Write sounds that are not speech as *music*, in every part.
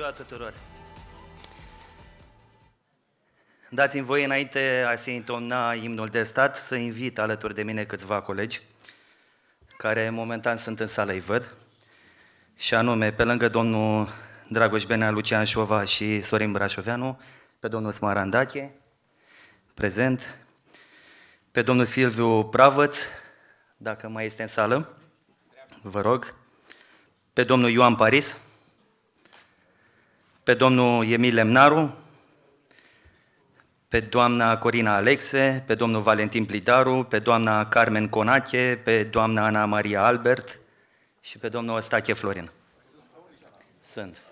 ziua tuturor! Dați-mi voi înainte a se intona imnul de stat să invit alături de mine câțiva colegi care momentan sunt în sală, îi văd, și anume, pe lângă domnul Dragoș Benea, Lucian Șova și Sorin Brașoveanu, pe domnul Smarandache, prezent, pe domnul Silviu Pravăț, dacă mai este în sală, vă rog, pe domnul Ioan Paris, pe domnul Emil Lemnaru, pe doamna Corina Alexe, pe domnul Valentin Plidaru, pe doamna Carmen Conache, pe doamna Ana Maria Albert și pe domnul Ostache Florin. Sunt.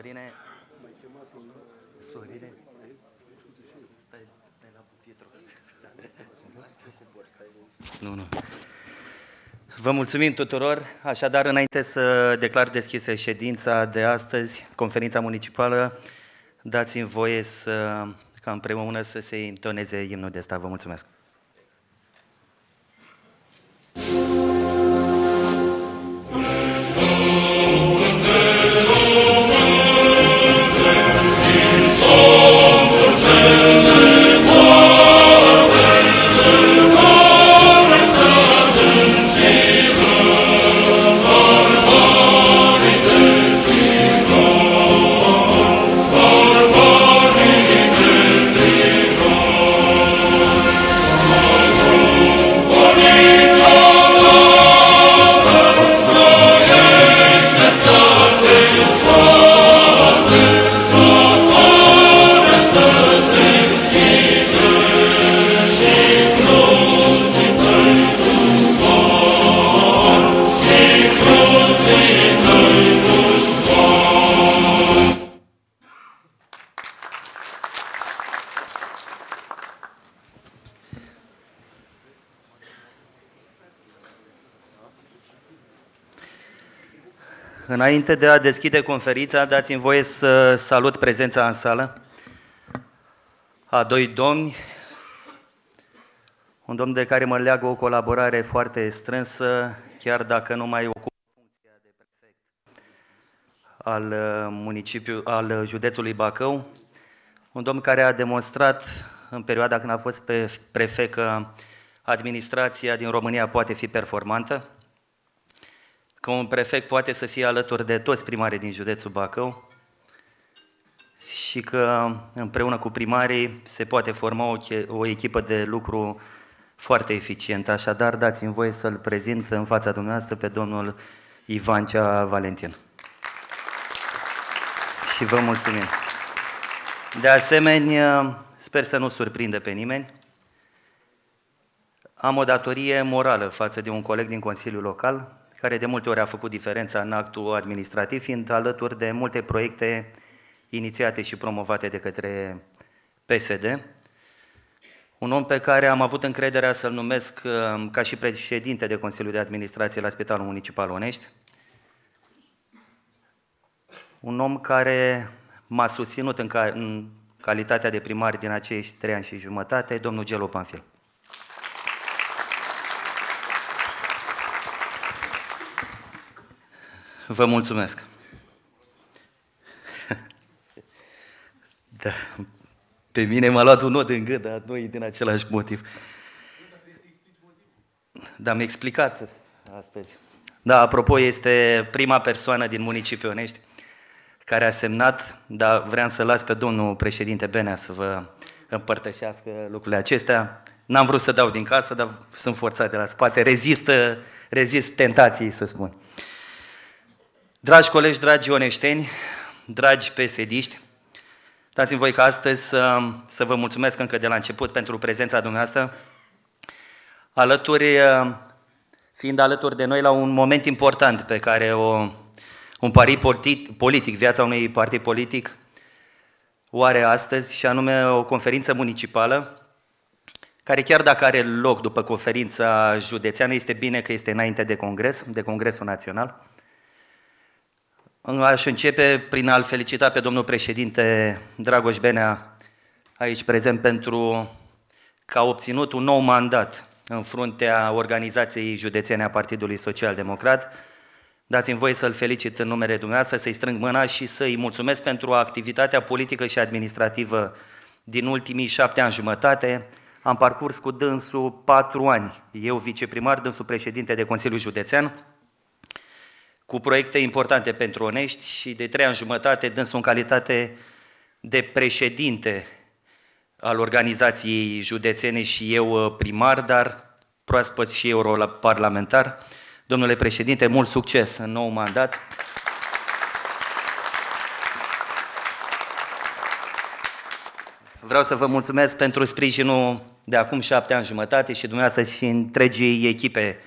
Florine, Florine, Stai, stai la Pietro. Nu, nu. Vă mulțumim tuturor. Așadar, înainte să declar deschisă ședința de astăzi, conferința municipală, dați-mi voie să, ca împreună să se intoneze imnul de stat. Vă mulțumesc. Înainte de a deschide conferința, dați-mi voie să salut prezența în sală a doi domni, un domn de care mă leagă o colaborare foarte strânsă, chiar dacă nu mai ocup funcția de prefect al, uh, municipiu, al uh, județului Bacău, un domn care a demonstrat în perioada când a fost prefect că administrația din România poate fi performantă, că un prefect poate să fie alături de toți primarii din județul Bacău și că împreună cu primarii se poate forma o, echipă de lucru foarte eficientă. Așadar, dați-mi voie să-l prezint în fața dumneavoastră pe domnul Ivan Cea Valentin. Și vă mulțumim. De asemenea, sper să nu surprindă pe nimeni, am o datorie morală față de un coleg din Consiliul Local, care de multe ori a făcut diferența în actul administrativ, fiind alături de multe proiecte inițiate și promovate de către PSD. Un om pe care am avut încrederea să-l numesc uh, ca și președinte de Consiliul de Administrație la Spitalul Municipal Onești. Un om care m-a susținut în, calitatea de primar din acești trei ani și jumătate, domnul Gelu Panfil. Vă mulțumesc. Da, pe mine m-a luat un nod în gât, dar nu e din același motiv. Da, mi-a explicat astăzi. Da, apropo, este prima persoană din municipiul Onești care a semnat, dar vreau să las pe domnul președinte Benea să vă împărtășească lucrurile acestea. N-am vrut să dau din casă, dar sunt forțat de la spate, Rezistă, rezist tentației, să spun. Dragi colegi, dragi oneșteni, dragi pesediști, dați-mi voi ca astăzi să, să vă mulțumesc încă de la început pentru prezența dumneavoastră, alături, fiind alături de noi la un moment important pe care o, un parit politic, viața unui partid politic, o are astăzi, și anume o conferință municipală, care chiar dacă are loc după conferința județeană, este bine că este înainte de congres, de Congresul Național, Aș începe prin a-l felicita pe domnul președinte Dragoș Benea, aici prezent, pentru că a obținut un nou mandat în fruntea organizației județene a Partidului Social Democrat. Dați-mi voie să-l felicit în numele dumneavoastră, să-i strâng mâna și să-i mulțumesc pentru activitatea politică și administrativă din ultimii șapte ani jumătate. Am parcurs cu dânsul patru ani, eu viceprimar, dânsul președinte de Consiliul Județean, cu proiecte importante pentru Onești și de trei ani jumătate dânsul în calitate de președinte al organizației județene și eu uh, primar, dar proaspăt și europarlamentar. Domnule președinte, mult succes în nou mandat! Vreau să vă mulțumesc pentru sprijinul de acum șapte ani jumătate și dumneavoastră și întregii echipe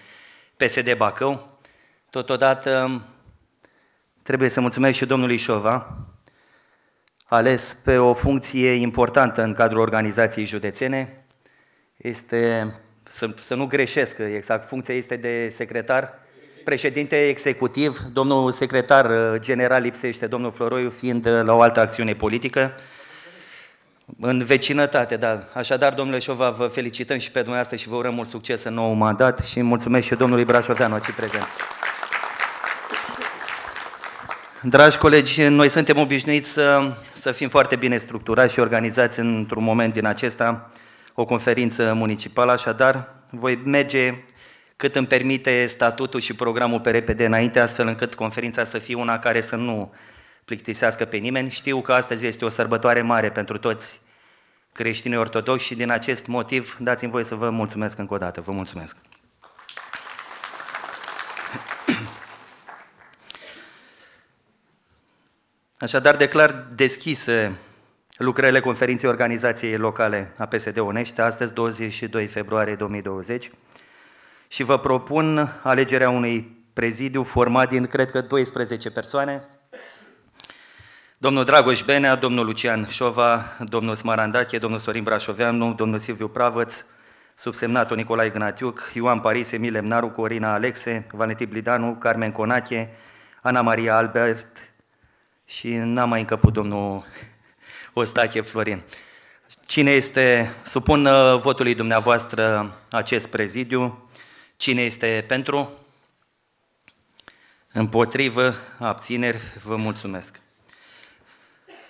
PSD Bacău. Totodată trebuie să mulțumesc și domnului Șova, ales pe o funcție importantă în cadrul organizației județene. Este, să, să nu greșesc exact, funcția este de secretar, președinte executiv, domnul secretar uh, general lipsește, domnul Floroiu fiind uh, la o altă acțiune politică. În vecinătate, da. Așadar, domnule Șova, vă felicităm și pe dumneavoastră și vă urăm mult succes în nou mandat și mulțumesc și domnului Brașoveanu aici prezent. Dragi colegi, noi suntem obișnuiți să, să fim foarte bine structurați și organizați într-un moment din acesta, o conferință municipală, așadar voi merge cât îmi permite statutul și programul pe repede înainte, astfel încât conferința să fie una care să nu plictisească pe nimeni. Știu că astăzi este o sărbătoare mare pentru toți creștinii ortodoxi și din acest motiv dați-mi voie să vă mulțumesc încă o dată. Vă mulțumesc! Așadar, declar deschise lucrările conferinței organizației locale a PSD Onești, astăzi 22 februarie 2020, și vă propun alegerea unui prezidiu format din, cred că, 12 persoane, domnul Dragoș Benea, domnul Lucian Șova, domnul Smarandache, domnul Sorin Brașoveanu, domnul Silviu Pravăț, subsemnatul Nicolae Gnatiuc, Ioan Paris, Emil Lemnaru, Corina Alexe, Valentin Blidanu, Carmen Conache, Ana Maria Albert, și n-a mai încăput domnul Ostache Florin. Cine este, supun uh, votului dumneavoastră acest prezidiu, cine este pentru, împotrivă, abțineri, vă mulțumesc.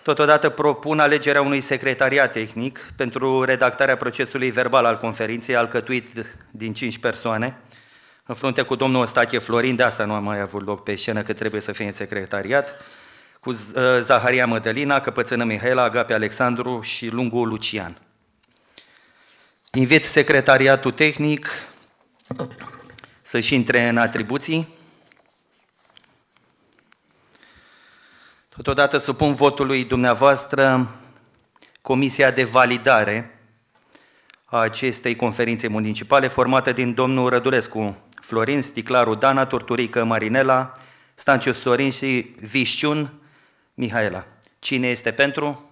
Totodată propun alegerea unui secretariat tehnic pentru redactarea procesului verbal al conferinței, alcătuit din 5 persoane, în frunte cu domnul Ostache Florin, de asta nu a mai avut loc pe scenă, că trebuie să fie în secretariat, cu uh, Zaharia Mădălina, Căpățână Mihaela, Agape Alexandru și Lungu Lucian. Invit secretariatul tehnic să-și intre în atribuții. Totodată supun votului dumneavoastră Comisia de Validare a acestei conferințe municipale, formată din domnul Rădulescu Florin, Sticlaru Dana, Turturică Marinela, Stanciu Sorin și Vișciun Mihaela. Cine este pentru?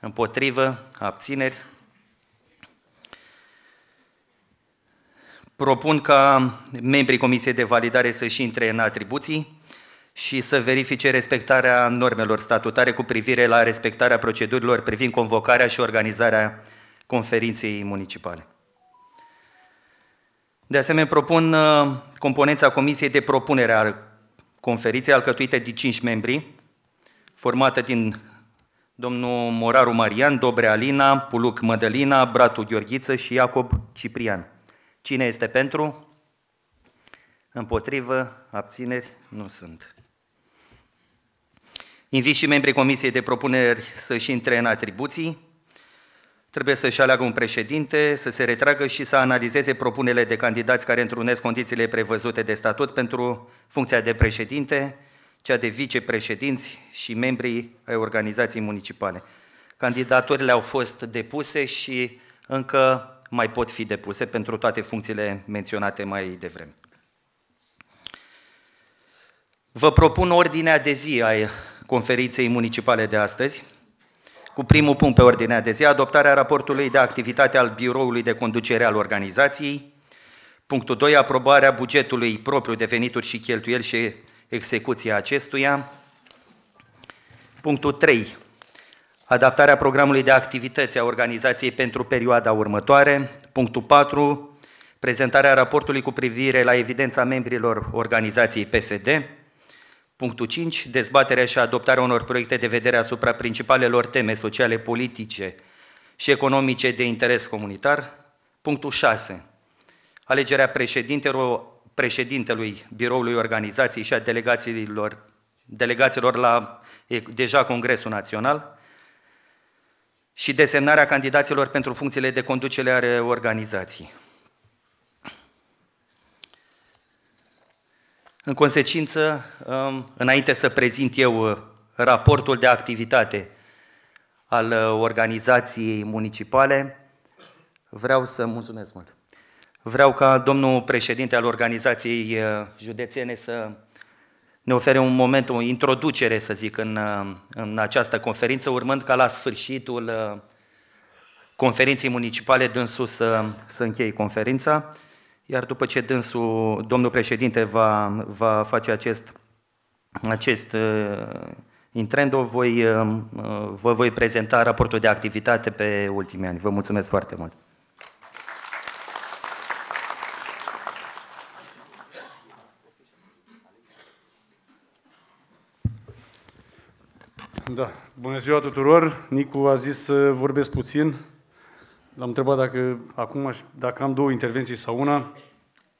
Împotrivă? Abțineri? Propun ca membrii Comisiei de Validare să-și intre în atribuții și să verifice respectarea normelor statutare cu privire la respectarea procedurilor privind convocarea și organizarea conferinței municipale. De asemenea, propun uh, componența Comisiei de propunere a conferinței alcătuite de 5 membri, formată din domnul Moraru Marian, Dobrea Alina, Puluc Mădălina, bratul Gheorghiță și Iacob Ciprian. Cine este pentru? Împotrivă? Abțineri? Nu sunt. Invit și membrii Comisiei de Propuneri să-și intre în atribuții. Trebuie să-și aleagă un președinte, să se retragă și să analizeze propunerile de candidați care întrunesc condițiile prevăzute de statut pentru funcția de președinte, cea de vicepreședinți și membrii ai organizației municipale. Candidaturile au fost depuse și încă mai pot fi depuse pentru toate funcțiile menționate mai devreme. Vă propun ordinea de zi a conferinței municipale de astăzi, cu primul punct pe ordinea de zi, adoptarea raportului de activitate al Biroului de Conducere al Organizației, punctul 2, aprobarea bugetului propriu de venituri și cheltuieli și execuția acestuia. Punctul 3. Adaptarea programului de activități a organizației pentru perioada următoare. Punctul 4. Prezentarea raportului cu privire la evidența membrilor organizației PSD. Punctul 5. Dezbaterea și adoptarea unor proiecte de vedere asupra principalelor teme sociale, politice și economice de interes comunitar. Punctul 6. Alegerea președintelor președintelui biroului organizației și a delegațiilor, delegațiilor la deja Congresul Național și desemnarea candidaților pentru funcțiile de conducere ale organizației. În consecință, um, înainte să prezint eu uh, raportul de activitate al uh, organizației municipale, vreau să mulțumesc mult. Vreau ca domnul președinte al organizației uh, județene să ne ofere un moment, o introducere, să zic, în, uh, în această conferință, urmând ca la sfârșitul uh, conferinței municipale dânsul să, să încheie conferința, iar după ce dânsul, domnul președinte va, va face acest, acest intrendo, voi, vă voi prezenta raportul de activitate pe ultimii ani. Vă mulțumesc foarte mult! Da. Bună ziua tuturor! Nicu a zis să vorbesc puțin. L-am întrebat dacă, acum, dacă am două intervenții sau una.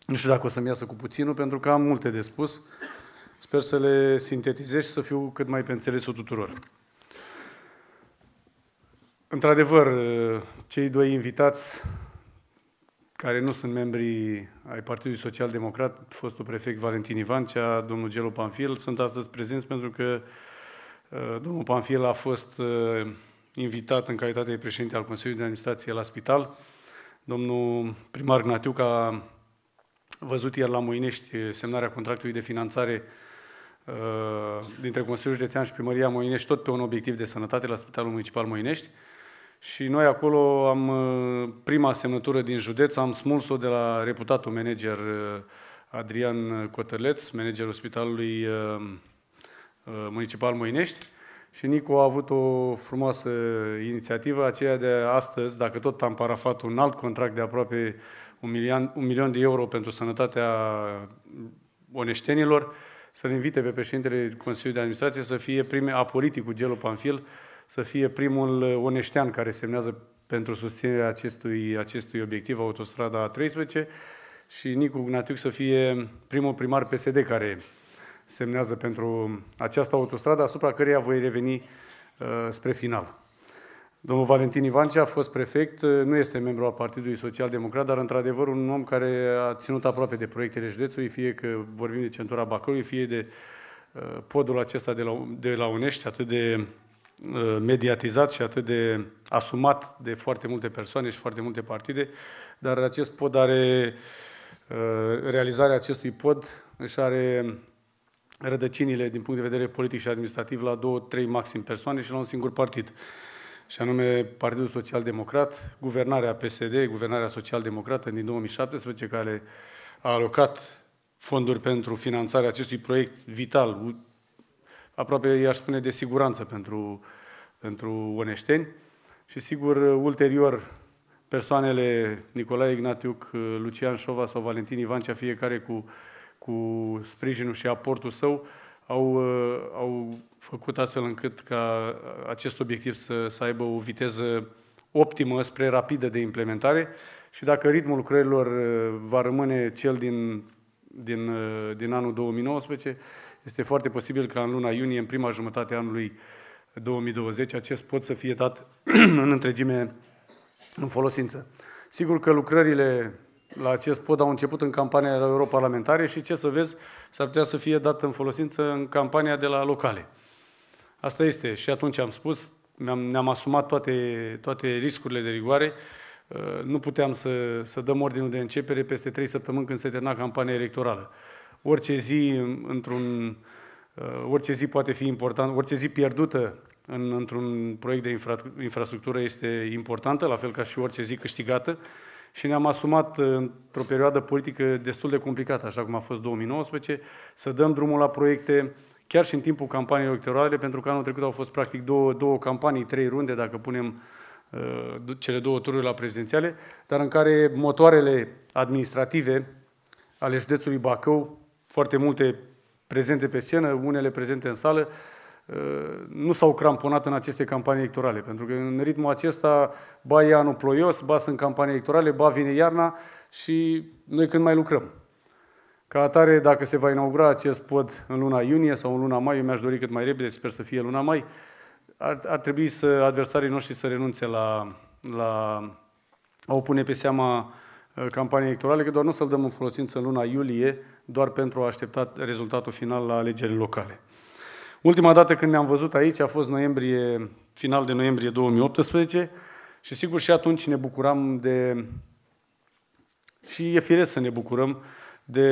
Nu știu dacă o să-mi iasă cu puținul, pentru că am multe de spus. Sper să le sintetizez și să fiu cât mai pe înțelesul tuturor. Într-adevăr, cei doi invitați care nu sunt membri ai Partidului Social Democrat, fostul prefect Valentin Ivan, cea domnul Gelu Panfil, sunt astăzi prezenți pentru că Uh, domnul Panfil a fost uh, invitat în calitate de președinte al Consiliului de Administrație la spital. Domnul primar Gnatiuc a văzut ieri la Moinești semnarea contractului de finanțare uh, dintre Consiliul Județean și Primăria Moinești, tot pe un obiectiv de sănătate la Spitalul Municipal Moinești. Și noi acolo am prima semnătură din județ, am smuls-o de la reputatul manager Adrian Cotăleț, managerul Spitalului Uh, Municipal Moinești și Nicu a avut o frumoasă inițiativă, aceea de astăzi, dacă tot am parafat un alt contract de aproape un milion, un milion de euro pentru sănătatea oneștenilor, să-l invite pe președintele Consiliului de Administrație să fie prime, a politicul Gelu Panfil, să fie primul oneștean care semnează pentru susținerea acestui, acestui obiectiv, autostrada 13, și Nicu Gnatiuc să fie primul primar PSD care semnează pentru această autostradă, asupra căreia voi reveni uh, spre final. Domnul Valentin Ivancea a fost prefect, uh, nu este membru al Partidului Social Democrat, dar într-adevăr un om care a ținut aproape de proiectele județului, fie că vorbim de centura Bacăului, fie de uh, podul acesta de la, de la Unești, atât de uh, mediatizat și atât de asumat de foarte multe persoane și foarte multe partide, dar acest pod are, realizarea acestui pod își are rădăcinile din punct de vedere politic și administrativ la două, trei maxim persoane și la un singur partid. Și anume Partidul Social Democrat, guvernarea PSD, guvernarea social democrată din 2017, care a alocat fonduri pentru finanțarea acestui proiect vital, aproape i-aș spune de siguranță pentru, pentru oneșteni. Și sigur, ulterior, persoanele Nicolae Ignatiuc, Lucian Șova sau Valentin Ivancea, fiecare cu cu sprijinul și aportul său, au, uh, au făcut astfel încât ca acest obiectiv să, să aibă o viteză optimă spre rapidă de implementare și dacă ritmul lucrărilor uh, va rămâne cel din, din, uh, din anul 2019, este foarte posibil ca în luna iunie, în prima jumătate a anului 2020, acest pot să fie dat *clears throat* în întregime în folosință. Sigur că lucrările la acest pod au început în campania de europarlamentare și ce să vezi, s-ar putea să fie dată în folosință în campania de la locale. Asta este. Și atunci am spus, ne-am, ne-am asumat toate, toate riscurile de rigoare. Uh, nu puteam să, să dăm ordinul de începere peste trei săptămâni când se termina campania electorală. Orice zi, într-un, uh, orice zi poate fi important, orice zi pierdută în, într-un proiect de infra, infrastructură este importantă, la fel ca și orice zi câștigată și ne-am asumat uh, într-o perioadă politică destul de complicată, așa cum a fost 2019, să dăm drumul la proiecte chiar și în timpul campaniei electorale, pentru că anul trecut au fost practic două, două campanii, trei runde, dacă punem uh, cele două tururi la prezidențiale, dar în care motoarele administrative ale județului Bacău, foarte multe prezente pe scenă, unele prezente în sală, uh, Uh, nu s-au cramponat în aceste campanii electorale, pentru că în ritmul acesta, ba e anul ploios, ba sunt campanii electorale, ba vine iarna și noi când mai lucrăm. Ca atare, dacă se va inaugura acest pod în luna iunie sau în luna mai, eu mi-aș dori cât mai repede, sper să fie luna mai, ar, ar trebui să adversarii noștri să renunțe la, la a o pune pe seama uh, campaniei electorale, că doar nu să-l dăm în folosință în luna iulie, doar pentru a aștepta rezultatul final la alegerile locale. Ultima dată când ne-am văzut aici a fost noiembrie, final de noiembrie 2018 și sigur și atunci ne bucuram de... Și e firesc să ne bucurăm de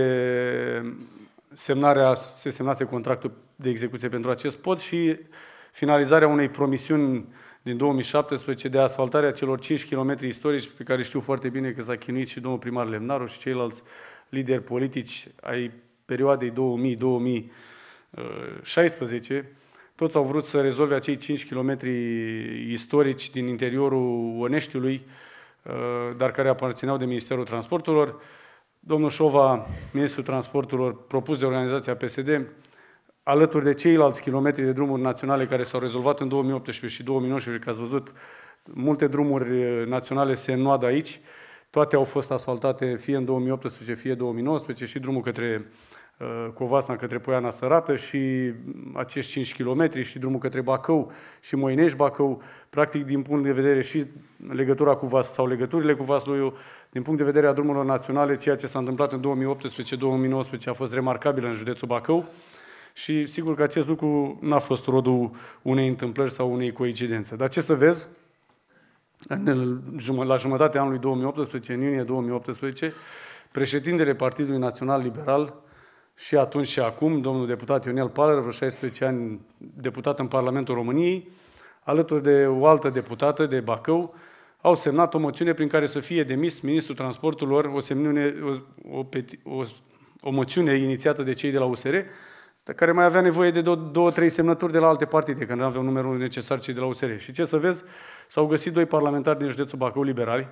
semnarea, se semnase contractul de execuție pentru acest pod și finalizarea unei promisiuni din 2017 de asfaltarea celor 5 km istorici pe care știu foarte bine că s-a chinuit și domnul primar Lemnaru și ceilalți lideri politici ai perioadei 2000-2000 16, uh, toți au vrut să rezolve acei 5 km istorici din interiorul Oneștiului, uh, dar care aparțineau de Ministerul Transporturilor. Domnul Șova, ministrul transporturilor propus de organizația PSD, alături de ceilalți kilometri de drumuri naționale care s-au rezolvat în 2018 și 2019, că ați văzut, multe drumuri uh, naționale se înnoadă aici, toate au fost asfaltate fie în 2018, fie în 2019 și drumul către Uh, Covasna către Poiana Sărată și acești 5 km și drumul către Bacău și Moinești Bacău, practic din punct de vedere și legătura cu Vas sau legăturile cu Vasluiu, din punct de vedere a drumurilor naționale, ceea ce s-a întâmplat în 2018-2019 a fost remarcabil în județul Bacău și sigur că acest lucru n-a fost rodul unei întâmplări sau unei coincidențe. Dar ce să vezi, la jumătatea anului 2018, în iunie 2018, președintele Partidului Național Liberal, și atunci și acum, domnul deputat Ionel Paler, vreo 16 ani deputat în Parlamentul României, alături de o altă deputată de Bacău, au semnat o moțiune prin care să fie demis ministrul transporturilor, o, o, o, o, o moțiune inițiată de cei de la USR, care mai avea nevoie de două, două trei semnături de la alte partide, când nu aveau numărul necesar cei de la USR. Și ce să vezi, s-au găsit doi parlamentari din județul Bacău, liberali,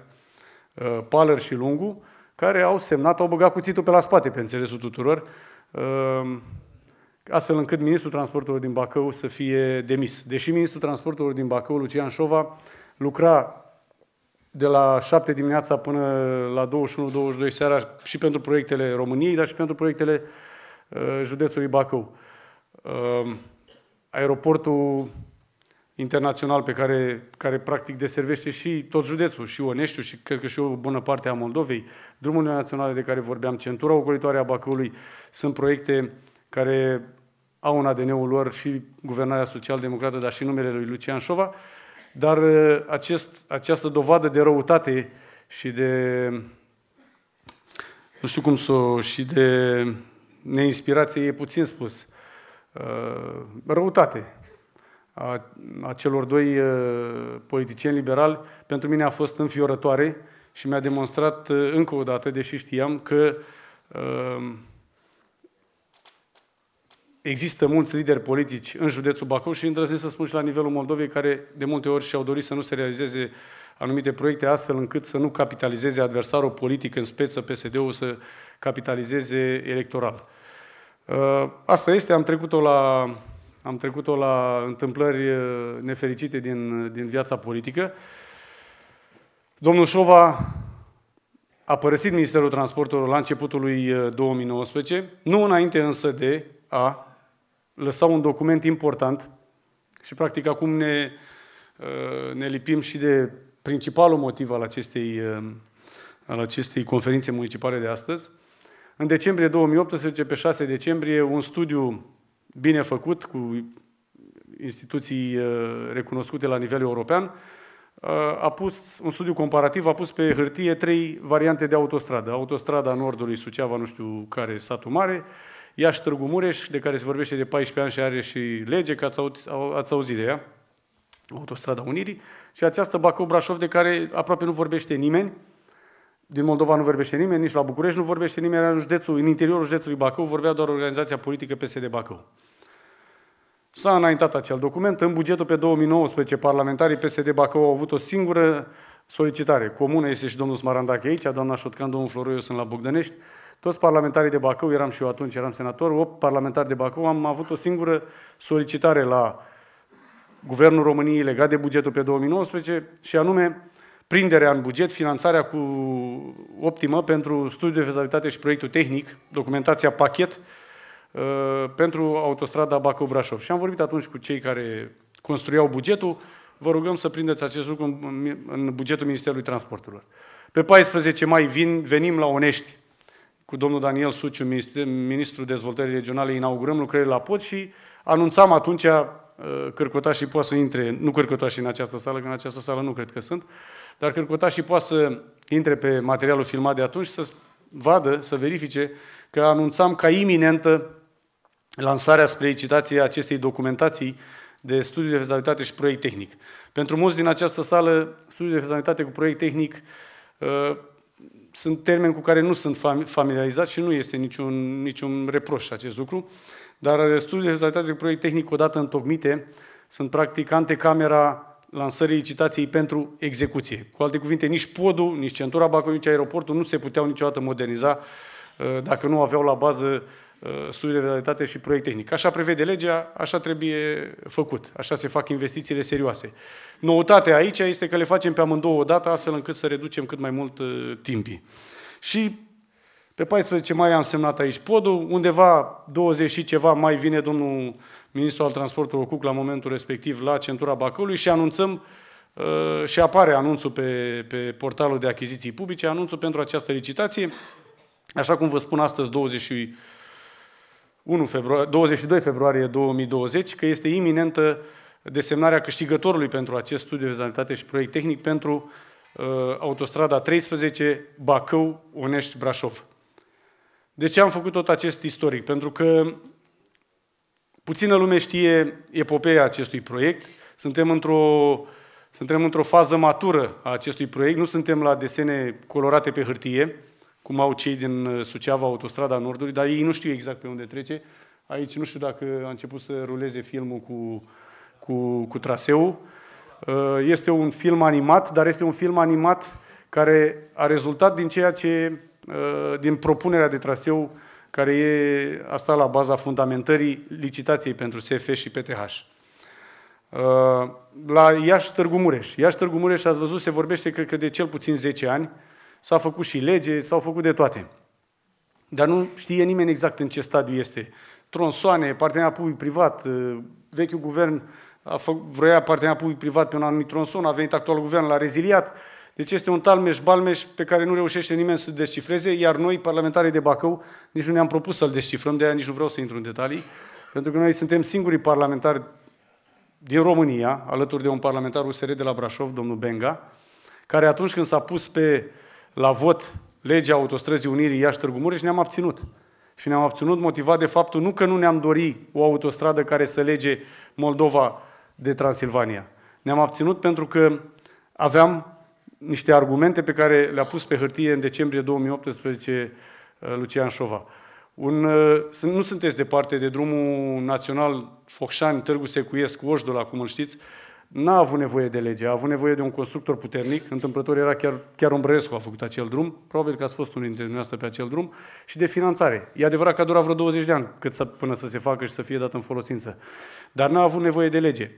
uh, Paler și Lungu, care au semnat, au băgat cuțitul pe la spate, pe înțelesul tuturor, Ehm, astfel încât ministrul transportului din Bacău să fie demis. Deși ministrul transportului din Bacău, Lucian Șova, lucra de la 7 dimineața până la 21-22 seara și pentru proiectele României, dar și pentru proiectele eh, județului Bacău. Ehm, aeroportul internațional pe care, care practic deservește și tot județul, și Oneștiu și cred că și o bună parte a Moldovei. Drumurile naționale de care vorbeam, centura ocolitoare a Bacăului, sunt proiecte care au un ADN-ul lor și guvernarea social-democrată, dar și numele lui Lucian Șova, dar uh, acest, această dovadă de răutate și de, nu știu cum să și de neinspirație e puțin spus. Uh, răutate, a, a celor doi politicieni liberali, pentru mine a fost înfiorătoare și mi-a demonstrat încă o dată, deși știam că Există mulți lideri politici în județul Bacău și îndrăznesc să spun și la nivelul Moldovei, care de multe ori și-au dorit să nu se realizeze anumite proiecte astfel încât să nu capitalizeze adversarul politic în speță PSD-ul să capitalizeze electoral. Asta este, am trecut-o la am trecut-o la întâmplări eh, nefericite din, din viața politică. Domnul Șova a părăsit Ministerul Transporturilor la începutul lui 2019, eh, nu înainte însă de a lăsa un document important și practic acum ne, eh, ne lipim și de principalul motiv al acestei, al acestei conferințe municipale de astăzi. În decembrie 2018, pe 6 decembrie, un studiu bine făcut, cu instituții uh, recunoscute la nivel european, uh, a pus un studiu comparativ, a pus pe hârtie trei variante de autostradă. Autostrada Nordului, Suceava, nu știu care, satul mare, Iași Târgu Mureș, de care se vorbește de 14 ani și are și lege, că ați, auzit, ați auzit de ea, Autostrada Unirii, și această Bacău-Brașov, de care aproape nu vorbește nimeni, din Moldova nu vorbește nimeni, nici la București nu vorbește nimeni, era în, județul, în interiorul județului Bacău vorbea doar organizația politică PSD Bacău. S-a înaintat acel document. În bugetul pe 2019, parlamentarii PSD Bacău au avut o singură solicitare. Comuna este și domnul Smarandache aici, doamna Șotcan, domnul Floroiu sunt la Bogdănești. Toți parlamentarii de Bacău, eram și eu atunci, eram senator, 8 parlamentari de Bacău, am avut o singură solicitare la Guvernul României legat de bugetul pe 2019 și anume prinderea în buget, finanțarea cu optimă pentru studiul de fezabilitate și proiectul tehnic, documentația pachet, Uh, pentru autostrada bacu brașov Și am vorbit atunci cu cei care construiau bugetul, vă rugăm să prindeți acest lucru în, bugetul Ministerului Transporturilor. Pe 14 mai vin, venim la Onești cu domnul Daniel Suciu, ministrul dezvoltării regionale, inaugurăm lucrările la pod și anunțam atunci uh, și poate să intre, nu și în această sală, că în această sală nu cred că sunt, dar și poate să intre pe materialul filmat de atunci să vadă, să verifice că anunțam ca iminentă lansarea spre licitație acestei documentații de studiu de fezabilitate și proiect tehnic. Pentru mulți din această sală, studiu de fezabilitate cu proiect tehnic uh, sunt termeni cu care nu sunt familiarizați și nu este niciun, niciun reproș acest lucru, dar studiul de fezabilitate cu proiect tehnic odată întocmite sunt practic antecamera lansării licitației pentru execuție. Cu alte cuvinte, nici podul, nici centura Bacău, nici aeroportul nu se puteau niciodată moderniza uh, dacă nu aveau la bază Uh, studii de realitate și proiect tehnic. Așa prevede legea, așa trebuie făcut, așa se fac investițiile serioase. Noutatea aici este că le facem pe amândouă odată, astfel încât să reducem cât mai mult uh, timpii. Și pe 14 mai am semnat aici podul, undeva 20 și ceva mai vine domnul ministru al transportului Cuc la momentul respectiv la centura Bacăului și anunțăm uh, și apare anunțul pe, pe portalul de achiziții publice, anunțul pentru această licitație, așa cum vă spun astăzi 20 1 februarie, 22 februarie 2020 că este iminentă desemnarea câștigătorului pentru acest studiu de vizabilitate și proiect tehnic pentru uh, autostrada 13 Bacău-Onești-Brașov. De ce am făcut tot acest istoric? Pentru că puțină lume știe epopeea acestui proiect. Suntem într-o, suntem într-o fază matură a acestui proiect, nu suntem la desene colorate pe hârtie, cum au cei din uh, Suceava, autostrada Nordului, dar ei nu știu exact pe unde trece. Aici nu știu dacă a început să ruleze filmul cu, cu, cu traseul. Uh, este un film animat, dar este un film animat care a rezultat din ceea ce, uh, din propunerea de traseu care e asta la baza fundamentării licitației pentru SF și PTH. La Iași Târgu Mureș. Iași Târgu Mureș, ați văzut, se vorbește cred că de cel puțin 10 ani s-a făcut și lege, s-au făcut de toate. Dar nu știe nimeni exact în ce stadiu este. Tronsoane, partenerat public privat, uh, vechiul guvern a fă, vroia partenerat public privat pe un anumit tronson, a venit actualul guvern, l-a reziliat. Deci este un talmeș-balmeș pe care nu reușește nimeni să descifreze, iar noi, parlamentarii de Bacău, nici nu ne-am propus să-l descifrăm, de aia nici nu vreau să intru în detalii, pentru că noi suntem singurii parlamentari din România, alături de un parlamentar USR de la Brașov, domnul Benga, care atunci când s-a pus pe uh, la vot legea autostrăzii Unirii Iași-Târgu Mureș, ne-am abținut. Și ne-am abținut motivat de faptul nu că nu ne-am dori o autostradă care să lege Moldova de Transilvania. Ne-am abținut pentru că aveam niște argumente pe care le-a pus pe hârtie în decembrie 2018 uh, Lucian Șova. Un, uh, nu sunteți departe de drumul național Focșani, Târgu Secuiesc, Oșdol, acum îl știți, N-a avut nevoie de lege, a avut nevoie de un constructor puternic, întâmplător era chiar, chiar Umbrăescu a făcut acel drum, probabil că s-a fost unul dintre dumneavoastră pe acel drum, și de finanțare. E adevărat că a durat vreo 20 de ani cât să, până să se facă și să fie dat în folosință. Dar n-a avut nevoie de lege.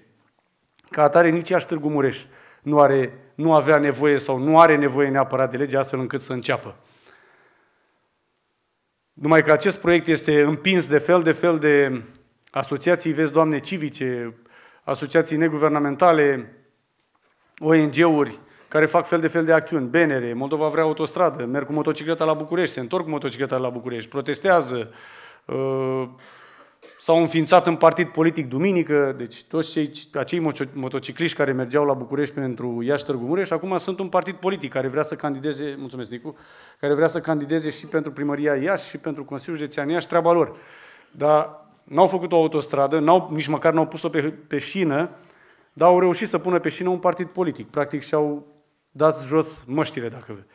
Ca atare nici Iași Târgu Mureș nu, are, nu avea nevoie sau nu are nevoie neapărat de lege astfel încât să înceapă. Numai că acest proiect este împins de fel de fel de asociații, vezi, Doamne, civice, asociații neguvernamentale, ONG-uri care fac fel de fel de acțiuni. BNR, Moldova vrea autostradă, merg cu motocicleta la București, se întorc cu motocicleta la București, protestează, uh, s-au înființat în partid politic duminică, deci toți cei, acei motocicliști care mergeau la București pentru Iași Târgu Mureș, acum sunt un partid politic care vrea să candideze, mulțumesc Nicu, care vrea să candideze și pentru primăria Iași și pentru Consiliul Județean Iași, treaba lor. Dar N-au făcut o autostradă, n-au, nici măcar n-au pus-o pe, pe șină, dar au reușit să pună pe șină un partid politic. Practic și-au dat jos măștile, dacă vreți.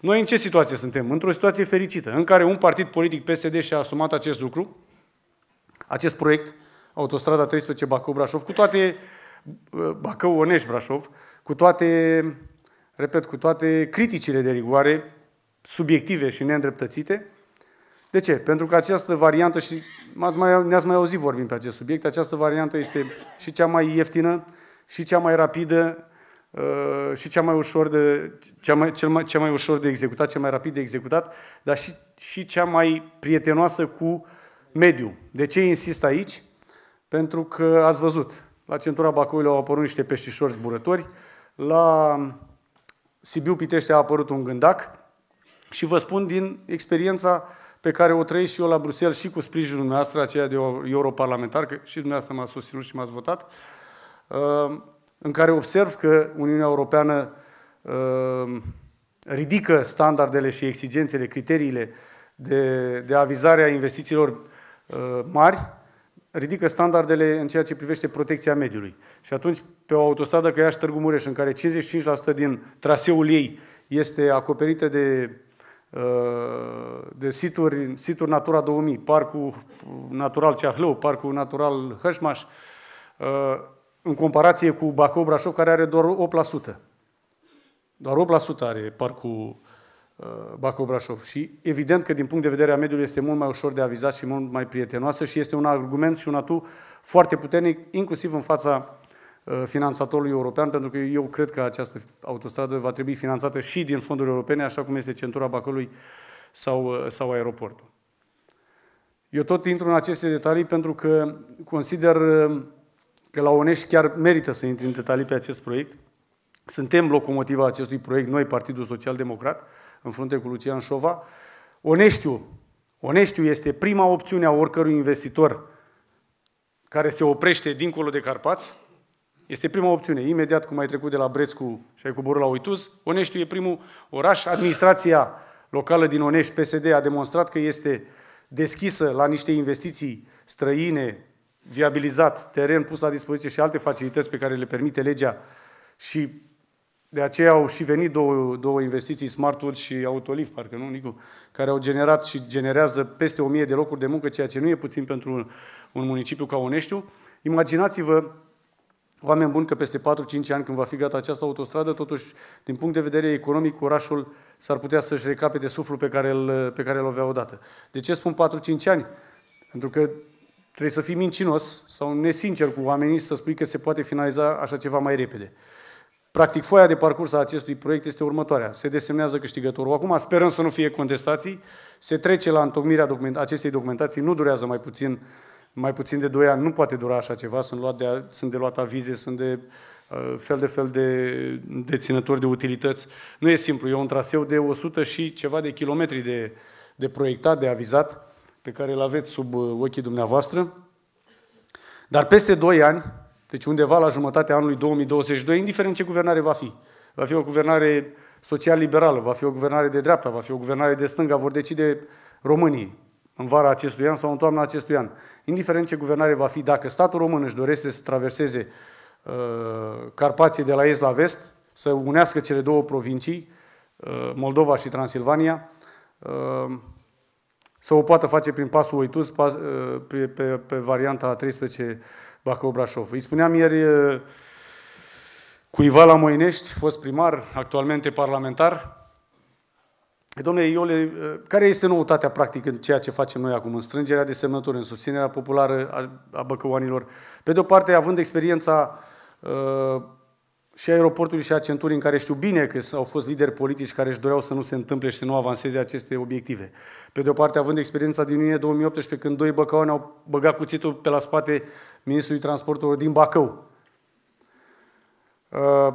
Noi în ce situație suntem? Într-o situație fericită, în care un partid politic PSD și-a asumat acest lucru, acest proiect, autostrada 13 Bacău-Brașov, cu toate Bacău-Onești-Brașov, cu toate, repet, cu toate criticile de rigoare subiective și neîndreptățite, de ce? Pentru că această variantă, și ați mai, ne-ați mai auzit vorbind pe acest subiect, această variantă este și cea mai ieftină, și cea mai rapidă, uh, și cea mai ușor de, cea mai, cel mai, cea mai ușor de executat, cea mai rapid de executat, dar și, și cea mai prietenoasă cu mediul. De ce insist aici? Pentru că ați văzut, la centura Bacoiului au apărut niște peștișori zburători, la Sibiu Pitește a apărut un gândac și vă spun din experiența pe care o trăiesc și eu la Bruxelles și cu sprijinul dumneavoastră, aceea de europarlamentar, că și dumneavoastră m-ați susținut și m-ați votat, uh, în care observ că Uniunea Europeană uh, ridică standardele și exigențele, criteriile de, de avizare a investițiilor uh, mari, ridică standardele în ceea ce privește protecția mediului. Și atunci, pe o autostradă ca târgu Mureș, în care 55% din traseul ei este acoperită de Uh, de situri, situri Natura 2000, Parcul Natural Ceahlău, Parcul Natural Hășmaș, uh, în comparație cu Bacău Brașov, care are doar 8%. Doar 8% are Parcul uh, Bacău Brașov. Și evident că din punct de vedere a mediului este mult mai ușor de avizat și mult mai prietenoasă și este un argument și un atu foarte puternic, inclusiv în fața Uh, finanțatorului european, pentru că eu cred că această autostradă va trebui finanțată și din fonduri europene, așa cum este centura Bacăului sau, uh, sau aeroportul. Eu tot intru în aceste detalii pentru că consider uh, că la Onești chiar merită să intri în detalii pe acest proiect. Suntem locomotiva acestui proiect, noi, Partidul Social Democrat, în frunte cu Lucian Șova. Oneștiu, Oneștiu este prima opțiune a oricărui investitor care se oprește dincolo de Carpați, este prima opțiune. Imediat cum ai trecut de la Brețcu și ai coborât la Uituz, Oneștiu e primul oraș. Administrația locală din Onești, PSD, a demonstrat că este deschisă la niște investiții străine, viabilizat teren pus la dispoziție și alte facilități pe care le permite legea și de aceea au și venit două, două investiții, Smartwood și Autoliv, parcă nu, Nicu, care au generat și generează peste 1000 de locuri de muncă, ceea ce nu e puțin pentru un municipiu ca Oneștiu. Imaginați-vă oameni buni că peste 4-5 ani, când va fi gata această autostradă, totuși, din punct de vedere economic, orașul s-ar putea să-și recapete suflul pe care, îl, pe care îl avea odată. De ce spun 4-5 ani? Pentru că trebuie să fii mincinos sau nesincer cu oamenii să spui că se poate finaliza așa ceva mai repede. Practic, foaia de parcurs a acestui proiect este următoarea. Se desemnează câștigătorul. Acum sperăm să nu fie contestații. Se trece la întocmirea document- acestei documentații. Nu durează mai puțin mai puțin de 2 ani nu poate dura așa ceva, sunt, luat de, sunt de luat avize, sunt de uh, fel de fel de deținători de utilități. Nu e simplu, e un traseu de 100 și ceva de kilometri de, de proiectat, de avizat, pe care îl aveți sub uh, ochii dumneavoastră. Dar peste 2 ani, deci undeva la jumătatea anului 2022, indiferent ce guvernare va fi, va fi o guvernare social-liberală, va fi o guvernare de dreapta, va fi o guvernare de stânga, vor decide românii în vara acestui an sau în toamna acestui an. Indiferent ce guvernare va fi, dacă statul român își dorește să traverseze uh, Carpații de la est la vest, să unească cele două provincii, uh, Moldova și Transilvania, uh, să o poată face prin pasul Oituz, pas, uh, pe, pe, pe varianta 13 Bacău-Brașov. Îi spuneam ieri uh, cuiva la Moinești, fost primar, actualmente parlamentar, Domnule Iole, ă, care este noutatea practică în ceea ce facem noi acum, în strângerea de semnături, în susținerea populară a, a băcăuanilor? Pe de o parte, având experiența uh, și a aeroportului și a centurii în care știu bine că au fost lideri politici care își doreau să nu se întâmple și să nu avanseze aceste obiective. Pe de o parte, având experiența din iunie 2018, când doi băcăuani au băgat cuțitul pe la spate ministrului transporturilor din Bacău. Uh,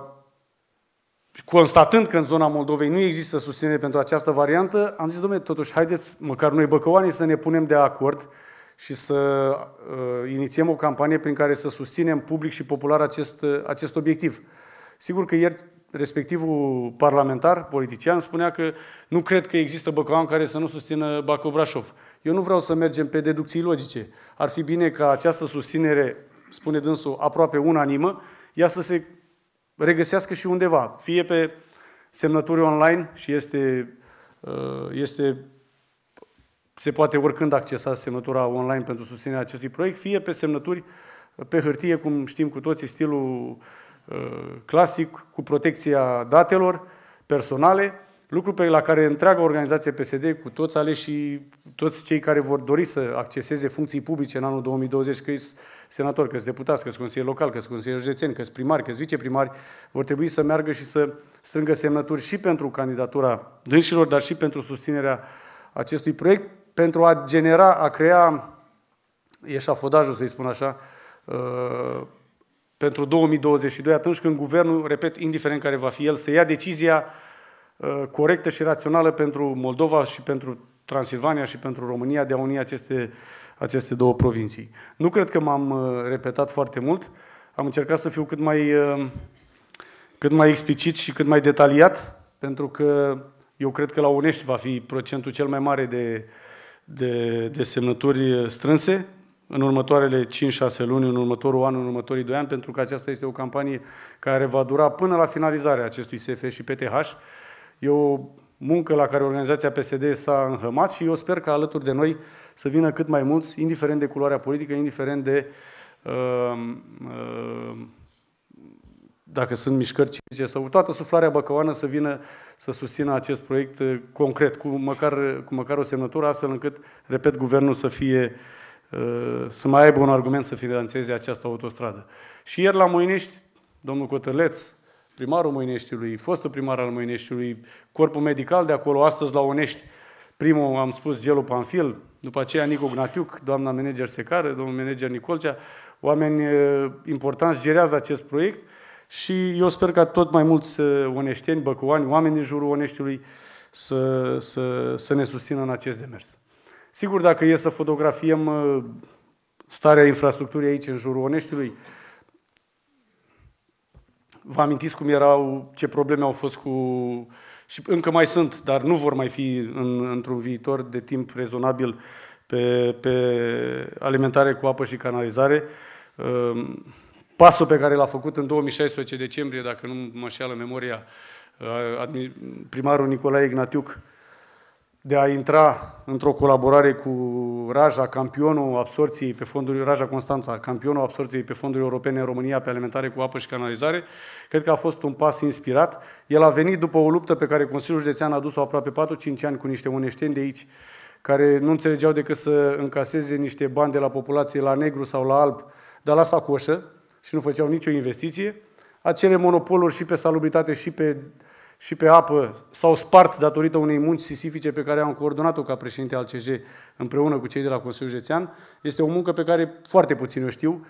constatând că în zona Moldovei nu există susținere pentru această variantă, am zis, domnule, totuși, haideți, măcar noi băcăoanii, să ne punem de acord și să uh, inițiem o campanie prin care să susținem public și popular acest, uh, acest obiectiv. Sigur că ieri respectivul parlamentar, politician, spunea că nu cred că există băcăoan care să nu susțină Bacu Brașov. Eu nu vreau să mergem pe deducții logice. Ar fi bine ca această susținere, spune dânsul, aproape unanimă, ea să se regăsească și undeva, fie pe semnături online și este, uh, este se poate oricând accesa semnătura online pentru susținerea acestui proiect, fie pe semnături pe hârtie, cum știm cu toții, stilul uh, clasic, cu protecția datelor personale, lucru pe la care întreaga organizație PSD, cu toți aleșii, toți cei care vor dori să acceseze funcții publice în anul 2020, că senatori, că deputați, că consilieri local, că consilieri județeni, că primari, că viceprimari, vor trebui să meargă și să strângă semnături și pentru candidatura dânșilor, dar și pentru susținerea acestui proiect, pentru a genera, a crea eșafodajul, să-i spun așa, uh, pentru 2022, atunci când guvernul, repet, indiferent care va fi el, să ia decizia uh, corectă și rațională pentru Moldova și pentru Transilvania și pentru România de a uni aceste aceste două provincii. Nu cred că m-am uh, repetat foarte mult, am încercat să fiu cât mai, uh, cât mai explicit și cât mai detaliat, pentru că eu cred că la Unești va fi procentul cel mai mare de, de, de semnături uh, strânse în următoarele 5-6 luni, în următorul an, în următorii 2 ani, pentru că aceasta este o campanie care va dura până la finalizarea acestui SF și PTH. E o muncă la care organizația PSD s-a înhămat și eu sper că alături de noi să vină cât mai mulți, indiferent de culoarea politică, indiferent de uh, uh, dacă sunt mișcări civice sau toată suflarea băcăoană să vină să susțină acest proiect uh, concret, cu măcar, cu măcar o semnătură, astfel încât, repet, guvernul să fie uh, să mai aibă un argument să finanțeze această autostradă. Și ieri la Moinești, domnul Cotăleț, primarul Moineștiului, fostul primar al Moineștiului, corpul medical de acolo, astăzi la Onești, Primul am spus Gelu Panfil, după aceea Nicu Gnatiuc, doamna manager secară, domnul manager Nicolcea, oameni importanți gerează acest proiect și eu sper ca tot mai mulți oneșteni, băcuani, oameni din jurul Oneștiului să, să, să ne susțină în acest demers. Sigur, dacă e să fotografiem starea infrastructurii aici în jurul Oneștiului, vă amintiți cum erau, ce probleme au fost cu uh, și încă mai sunt, dar nu vor mai fi în, într-un viitor de timp rezonabil pe, pe alimentare cu apă și canalizare. Ehm, pasul pe care l-a făcut în 2016 decembrie, dacă nu mă șeală memoria, primarul Nicolae Ignatiuc, de a intra într-o colaborare cu Raja, campionul absorției pe fonduri, Raja Constanța, campionul absorției pe fonduri europene în România pe alimentare cu apă și canalizare, cred că a fost un pas inspirat. El a venit după o luptă pe care Consiliul Județean a dus-o aproape 4-5 ani cu niște uneșteni de aici, care nu înțelegeau decât să încaseze niște bani de la populație la negru sau la alb, dar la sacoșă și nu făceau nicio investiție. Acele monopoluri și pe salubritate și pe uh, și pe apă s-au spart datorită unei munci sisifice pe care am coordonat-o ca președinte al CJ împreună cu cei de la Consiliul Județean. Este o muncă pe care foarte puțin o știu.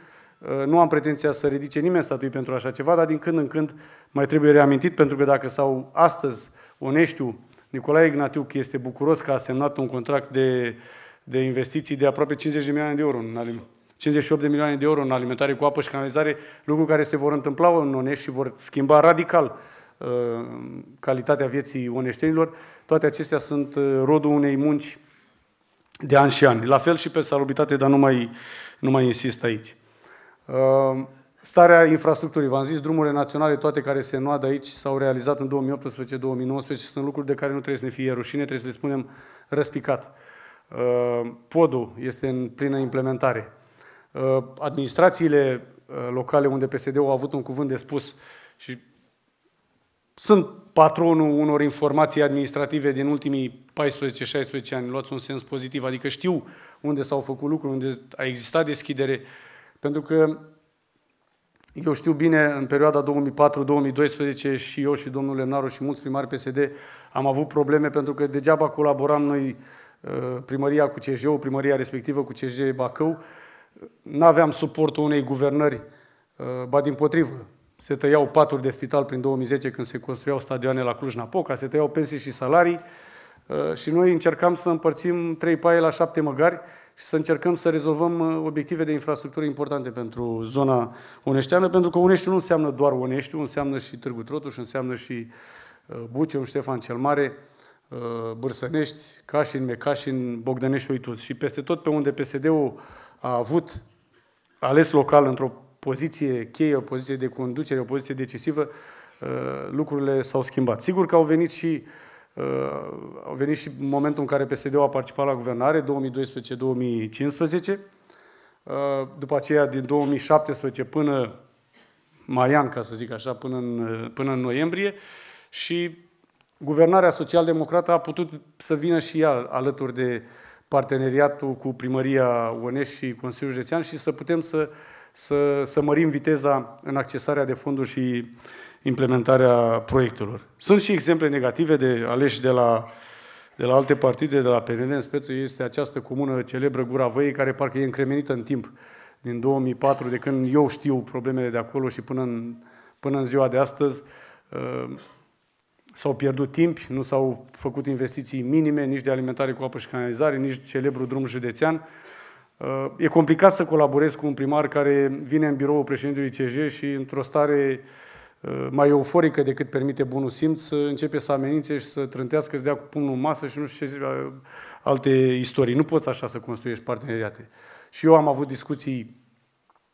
Uh, nu am pretenția să ridice nimeni statui pentru așa ceva, dar din când în când mai trebuie reamintit, pentru că dacă s-au astăzi Oneștiu, Nicolae Ignatiuc este bucuros că a semnat un contract de, de investiții de aproape 50 de milioane de euro în alim- 58 de milioane de euro în alimentare cu apă și canalizare, lucruri care se vor întâmpla în Onești și vor schimba radical Uh, calitatea vieții oneștenilor, toate acestea sunt uh, rodul unei munci de ani și ani. La fel și pe salubritate, dar nu mai, nu mai insist aici. Uh, starea infrastructurii, v-am zis, drumurile naționale, toate care se noadă aici, s-au realizat în 2018-2019 și sunt lucruri de care nu trebuie să ne fie rușine, trebuie să le spunem răspicat. Podul este în plină implementare. Administrațiile locale unde PSD-ul a avut un cuvânt de spus și sunt patronul unor informații administrative din ultimii 14-16 ani, luați un sens pozitiv, adică știu unde s-au făcut lucruri, unde a existat deschidere, pentru că eu știu bine, în perioada 2004-2012 și eu și domnul Lemnaru și mulți primari PSD am avut probleme pentru că degeaba colaboram noi uh, primăria cu CJ, primăria respectivă cu CJ Bacău, n-aveam suportul unei guvernări, uh, ba din potrivă, se tăiau paturi de spital prin 2010 când se construiau stadioane la Cluj-Napoca, se tăiau pensii și salarii uh, și noi încercam să împărțim trei paie la șapte măgari și să încercăm să rezolvăm uh, obiective de infrastructură importante pentru zona uneșteană, pentru că Uneștiul nu înseamnă doar Uneștiul, înseamnă și Târgu Trotuș, înseamnă și uh, Buceu, Ștefan cel Mare, Bârsănești, Cașin, Mecașin, Bogdănești, Uituț. Și peste tot pe unde PSD-ul a avut ales local într-o poziție cheie, o poziție de conducere, o poziție decisivă, uh, lucrurile s-au schimbat. Sigur că au venit și uh, au venit și momentul în care PSD-ul a participat la guvernare, 2012-2015, uh, după aceea din 2017 până Maian, ca să zic așa, până în, până în noiembrie și guvernarea social-democrată a putut să vină și ea alături de parteneriatul cu primăria Onești și Consiliul Județean și să putem să uh, să, să mărim viteza în accesarea de fonduri și implementarea proiectelor. Sunt și exemple negative de aleși de la, de la alte partide, de la PNL în speță, este această comună celebră Gura Văiei, care parcă e încremenită în timp din 2004, de când eu știu problemele de acolo și până în, până în ziua de astăzi. Uh, s-au pierdut timp, nu s-au făcut investiții minime, nici de alimentare cu apă și canalizare, nici celebru drum județean. Uh, e complicat să colaborez cu un primar care vine în biroul președintelui CJ și într-o stare uh, mai euforică decât permite bunul simț, să începe să amenințe și să trântească, să dea cu pumnul în masă și nu știu ce uh, alte istorii. Nu poți așa să construiești parteneriate. Și eu am avut discuții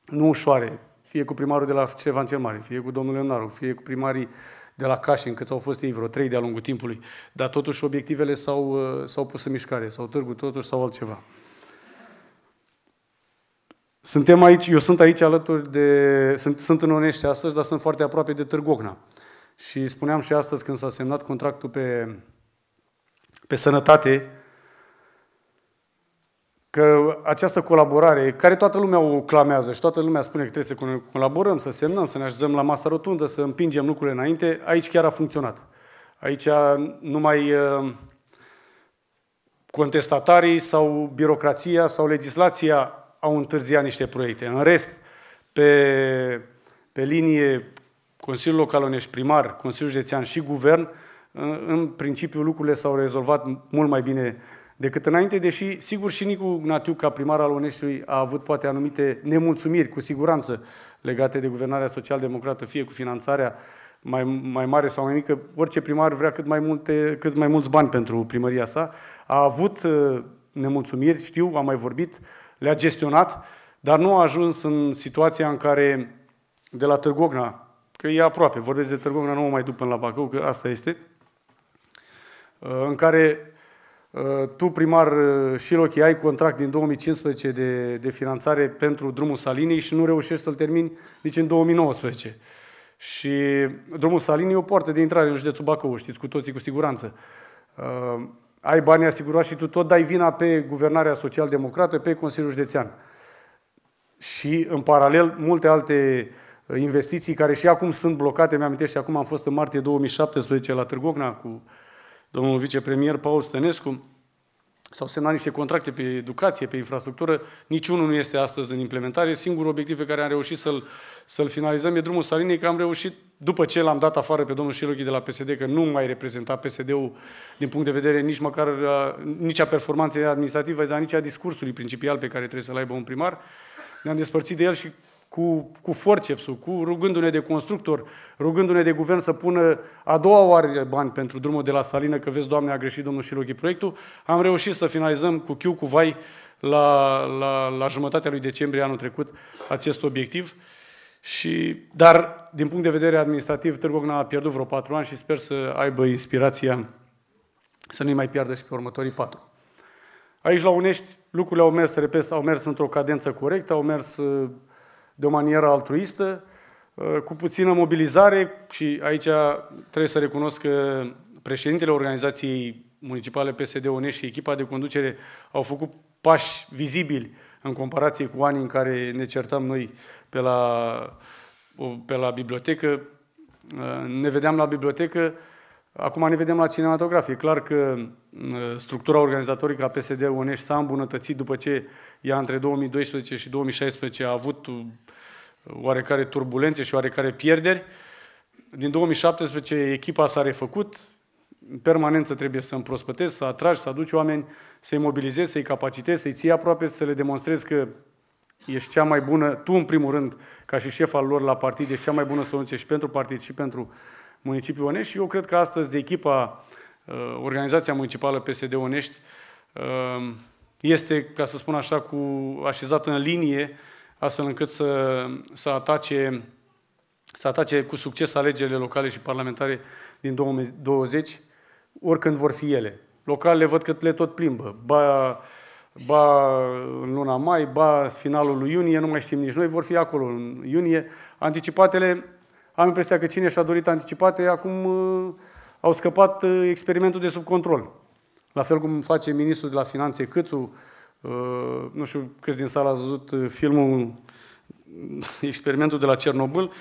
nu ușoare, fie cu primarul de la Cevan cel Mare, fie cu domnul Leonaru, fie cu primarii de la Cașin, cât au fost ei vreo trei de-a lungul timpului, dar totuși obiectivele s-au, s-au pus în mișcare, sau târgut totuși sau altceva. Suntem aici, eu sunt aici alături de, sunt, sunt în Onești astăzi, dar sunt foarte aproape de Târgogna. Și spuneam și astăzi când s-a semnat contractul pe, pe sănătate, că această colaborare, care toată lumea o clamează și toată lumea spune că trebuie să colaborăm, să semnăm, să ne așezăm la masă rotundă, să împingem lucrurile înainte, aici chiar a funcționat. Aici nu mai uh, contestatarii sau birocrația sau legislația au întârziat niște proiecte. În rest, pe, pe linie Consiliul Local Onești Primar, Consiliul Județean și Guvern, în principiu lucrurile s-au rezolvat mult mai bine decât înainte, deși, sigur, și Nicu Gnatiu, ca primar al Oneștiului, a avut poate anumite nemulțumiri, cu siguranță, legate de guvernarea social-democrată, fie cu finanțarea mai, mai mare sau mai mică, orice primar vrea cât mai, multe, cât mai mulți bani pentru primăria sa. A avut uh, nemulțumiri, știu, am mai vorbit, le-a gestionat, dar nu a ajuns în situația în care de la Târgogna, că e aproape, vorbesc de Târgogna, nu mă mai duc până la Bacău, că asta este, în care uh, tu, primar uh, Șilochi, ai contract din 2015 de, de finanțare pentru drumul Salinii și nu reușești să-l termini nici în 2019. Și drumul Salinii e o poartă de intrare în județul Bacău, știți cu toții cu siguranță. Uh, ai bani asigurați și tu tot dai vina pe guvernarea social-democrată, pe Consiliul Județean. Și, în paralel, multe alte uh, investiții care și acum sunt blocate, mi-am și acum am fost în martie 2017 la Târgocna cu domnul vicepremier Paul Stănescu, s-au semnat niște contracte pe educație, pe infrastructură, niciunul nu este astăzi în implementare. Singurul obiectiv pe care am reușit să-l, să finalizăm e drumul Salinei, că am reușit, după ce l-am dat afară pe domnul Șirochi de la PSD, că nu mai reprezenta PSD-ul din punct de vedere nici măcar, uh, nici a performanței administrative, dar nici a discursului principal pe care trebuie să-l aibă un primar, ne-am despărțit de el și cu, cu forcepsul, cu rugându-ne de constructor, rugându-ne de guvern să pună a doua oară bani pentru drumul de la Salină, că vezi, Doamne, a greșit domnul Șirochi proiectul, am reușit să finalizăm cu Chiu, cu Vai, la, la, la jumătatea lui decembrie anul trecut, acest obiectiv. Și, dar, din punct de vedere administrativ, Târgu Ocna a pierdut vreo patru ani și sper să aibă inspirația să nu-i mai piardă și pe următorii patru. Aici, la Unești, lucrurile au mers, repet, au mers într-o cadență corectă, au mers uh, de o manieră altruistă, uh, cu puțină mobilizare și aici trebuie să recunosc că președintele organizației municipale PSD Onești și echipa de conducere au făcut pași vizibili în comparație cu anii în care ne certam noi pe la, pe la bibliotecă. Uh, ne vedeam la bibliotecă, Acum ne vedem la cinematografie. E clar că structura organizatorică a PSD Onești s-a îmbunătățit după ce ea între 2012 și 2016 a avut uh, oarecare turbulențe și oarecare pierderi. Din 2017 echipa s-a refăcut, în permanență trebuie să împrospătezi, să atragi, să aduci oameni, să-i mobilizezi, să-i capacitezi, să-i ții aproape, să le demonstrezi că ești cea mai bună, tu în primul rând, ca și șef al lor la partid, ești cea mai bună soluție și pentru partid și pentru uh, municipiul Onești și eu cred că astăzi echipa, uh, organizația municipală PSD Onești uh, este, ca să spun așa, cu așezată în linie, astfel încât să, să atace să atace cu succes alegerile locale și parlamentare din 2020, oricând vor fi ele. Localele văd că le tot plimbă. Ba, ba în luna mai, ba finalul lui iunie, nu mai știm nici noi, vor fi acolo în iunie. Anticipatele am impresia că cine și-a dorit anticipate, acum uh, au scăpat uh, experimentul de sub control. La fel cum face ministrul de la Finanțe Câțu, uh, nu știu câți din sală ați văzut filmul *laughs* Experimentul de la Cernobâl,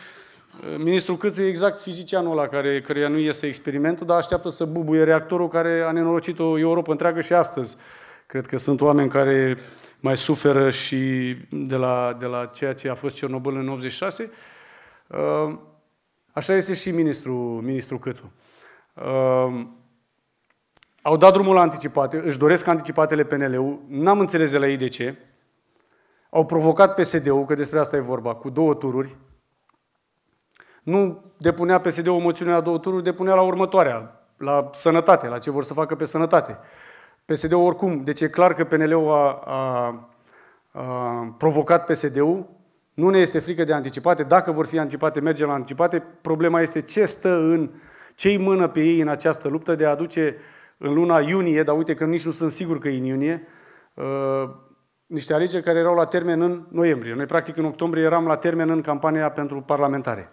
Ministrul Câțu e exact fizicianul ăla care, care nu iese experimentul, dar așteaptă să bubuie reactorul care a nenorocit o Europa întreagă și astăzi. Cred că sunt oameni care mai suferă și de la, de la ceea ce a fost Cernobâl în 86. Așa este și ministrul, ministrul Cățu. Uh, ehm, au dat drumul la anticipate, își doresc anticipatele PNL-ul, n-am înțeles de la ei de ce. Au provocat PSD-ul, că despre asta e vorba, cu două tururi. Nu depunea PSD-ul o moțiune la două tururi, depunea la următoarea, la sănătate, la ce vor să facă pe sănătate. PSD-ul oricum, deci e clar că PNL-ul a, a, a provocat PSD-ul, nu ne este frică de anticipate. Dacă vor fi anticipate, mergem la anticipate. Problema este ce stă în, ce mână pe ei în această luptă de a aduce în luna iunie, dar uite că nici nu sunt sigur că e în iunie, uh, niște alegeri care erau la termen în noiembrie. Noi, practic, în octombrie eram la termen în campania pentru parlamentare.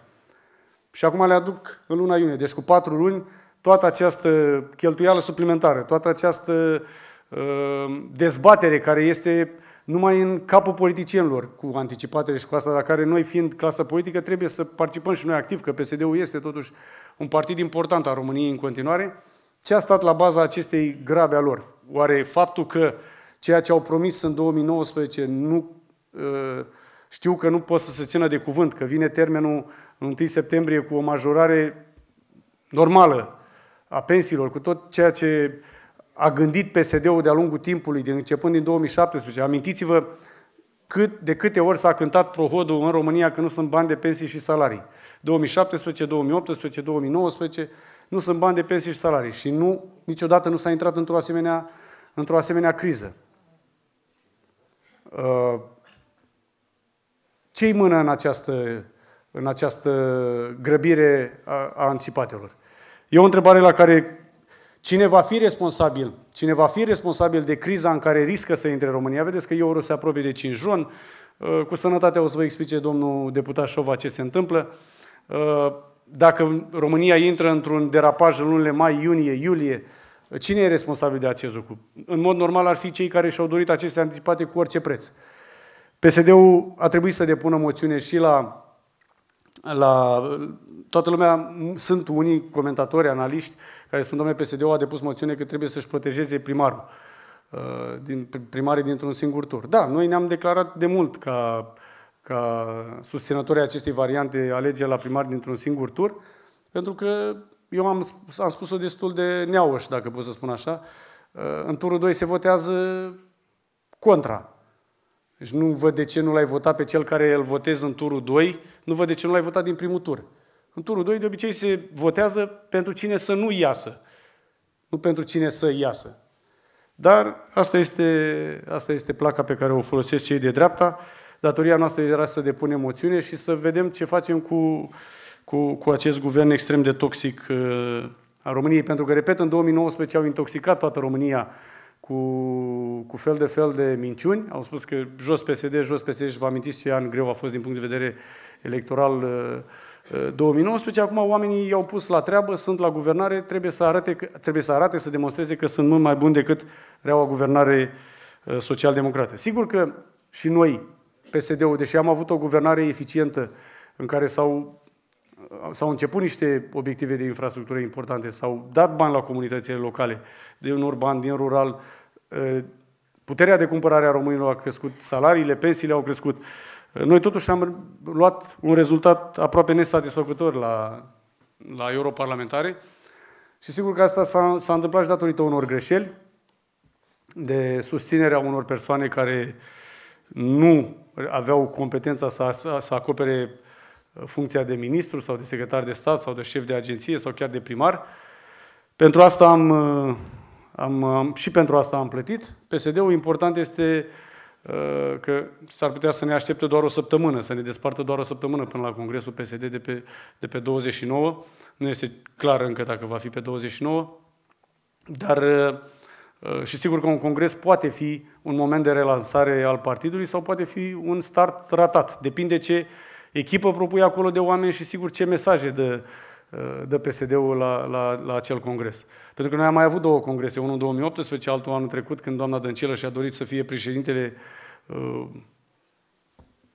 Și acum le aduc în luna iunie. Deci cu patru luni, toată această cheltuială suplimentară, toată această uh, dezbatere care este uh, numai în capul politicienilor cu anticipatele și cu asta, la care noi, fiind clasă politică, trebuie să participăm și noi activ, că PSD-ul este totuși un partid important al României în continuare. Ce a stat la baza acestei grabe a lor? Oare faptul că ceea ce au promis în 2019 nu ă, știu că nu pot să se țină de cuvânt, că vine termenul 1 septembrie cu o majorare normală a pensiilor, cu tot ceea ce a gândit PSD-ul de-a lungul timpului, de începând din 2017. Amintiți-vă cât, de câte ori s-a cântat prohodul în România că nu sunt bani de pensii și salarii. 2017, 2018, 2019, nu sunt bani de pensii și salarii. Și nu, niciodată nu s-a intrat într-o asemenea, într-o asemenea criză. Uh, ce-i mână în această, în această grăbire a, a anticipatelor? E o întrebare la care Cine va fi responsabil? Cine va fi responsabil de criza în care riscă să intre România? Vedeți că euro se apropie de 5 ron. Uh, cu sănătatea o să vă explice domnul deputat Șova ce se întâmplă. Uh, dacă România intră într-un derapaj în lunile mai, iunie, iulie, cine e responsabil de acest lucru? În mod normal ar fi cei care și-au dorit aceste anticipate cu orice preț. PSD-ul a trebuit să depună moțiune și la, la toată lumea, sunt unii comentatori, analiști, care spun, domnule, PSD-ul a depus moțiune că trebuie să-și protejeze primarul, uh, din, primarii dintr-un singur tur. Da, noi ne-am declarat de mult ca, ca susținătorii acestei variante alege la primar dintr-un singur tur, pentru că eu am, am spus-o destul de neauș, dacă pot să spun așa, uh, în turul 2 se votează contra. Deci nu văd de ce nu l-ai votat pe cel care îl votez în turul 2, nu văd de ce nu l-ai votat din primul tur. În turul 2 de obicei se votează pentru cine să nu iasă, nu pentru cine să iasă. Dar asta este, asta este placa pe care o folosesc cei de dreapta. Datoria noastră era să depunem moțiune și să vedem ce facem cu, cu, cu acest guvern extrem de toxic uh, a României. Pentru că, repet, în 2019 au intoxicat toată România cu, cu fel de fel de minciuni. Au spus că jos PSD, jos PSD și vă amintiți ce an greu a fost din punct de vedere electoral uh, 2019, acum oamenii i-au pus la treabă, sunt la guvernare, trebuie să, arate, trebuie să arate, să demonstreze că sunt mult mai buni decât reaua guvernare uh, social-democrată. Sigur că și noi, PSD-ul, deși am avut o guvernare eficientă în care s-au, uh, s-au început niște obiective de infrastructură importante, s-au dat bani la comunitățile locale, din urban, din rural, uh, puterea de cumpărare a românilor a crescut, salariile, pensiile au crescut, noi totuși am luat un rezultat aproape nesatisfăcător la, la europarlamentare și sigur că asta s-a, întâmplat și datorită unor greșeli, de susținerea unor persoane care nu aveau competența să, să acopere funcția de ministru sau de secretar de stat sau de șef de agenție sau chiar de primar. Pentru asta am, am, și pentru asta am plătit. PSD-ul important este uh, Uh, că s-ar putea să ne aștepte doar o săptămână, să ne despartă doar o săptămână până la Congresul PSD de pe, de pe 29. Nu este clar încă dacă va fi pe 29, dar uh, uh, și sigur că un congres poate fi un moment de relansare al partidului sau poate fi un start ratat. Depinde ce echipă propui acolo de oameni și sigur ce mesaje dă, dă PSD-ul la, la, la acel congres. Pentru că noi am mai avut două congrese, unul în 2018, altul anul trecut, când doamna Dăncilă și-a dorit să fie președintele uh,